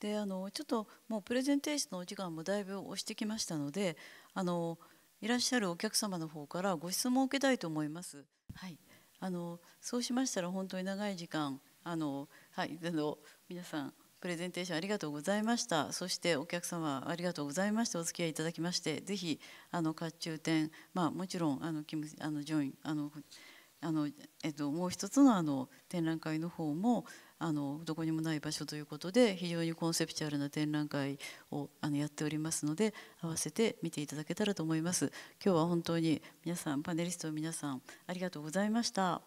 であのちょっともうプレゼンテーションのお時間もだいぶ押してきましたのであのいらっしゃるお客様の方からご質問を受けたいと思います。はい、あのそうしましたら本当に長い時間あのはい、あの皆さんプレゼンテーションありがとうございました。そしてお客様ありがとうございました。お付き合いいただきまして、ぜひあの甲冑店、まあもちろんあのキムあのジョインあのあのえっともう一つのあの展覧会の方もあのどこにもない場所ということで非常にコンセプチュアルな展覧会をあのやっておりますので合わせて見ていただけたらと思います。今日は本当に皆さんパネリスト皆さんありがとうございました。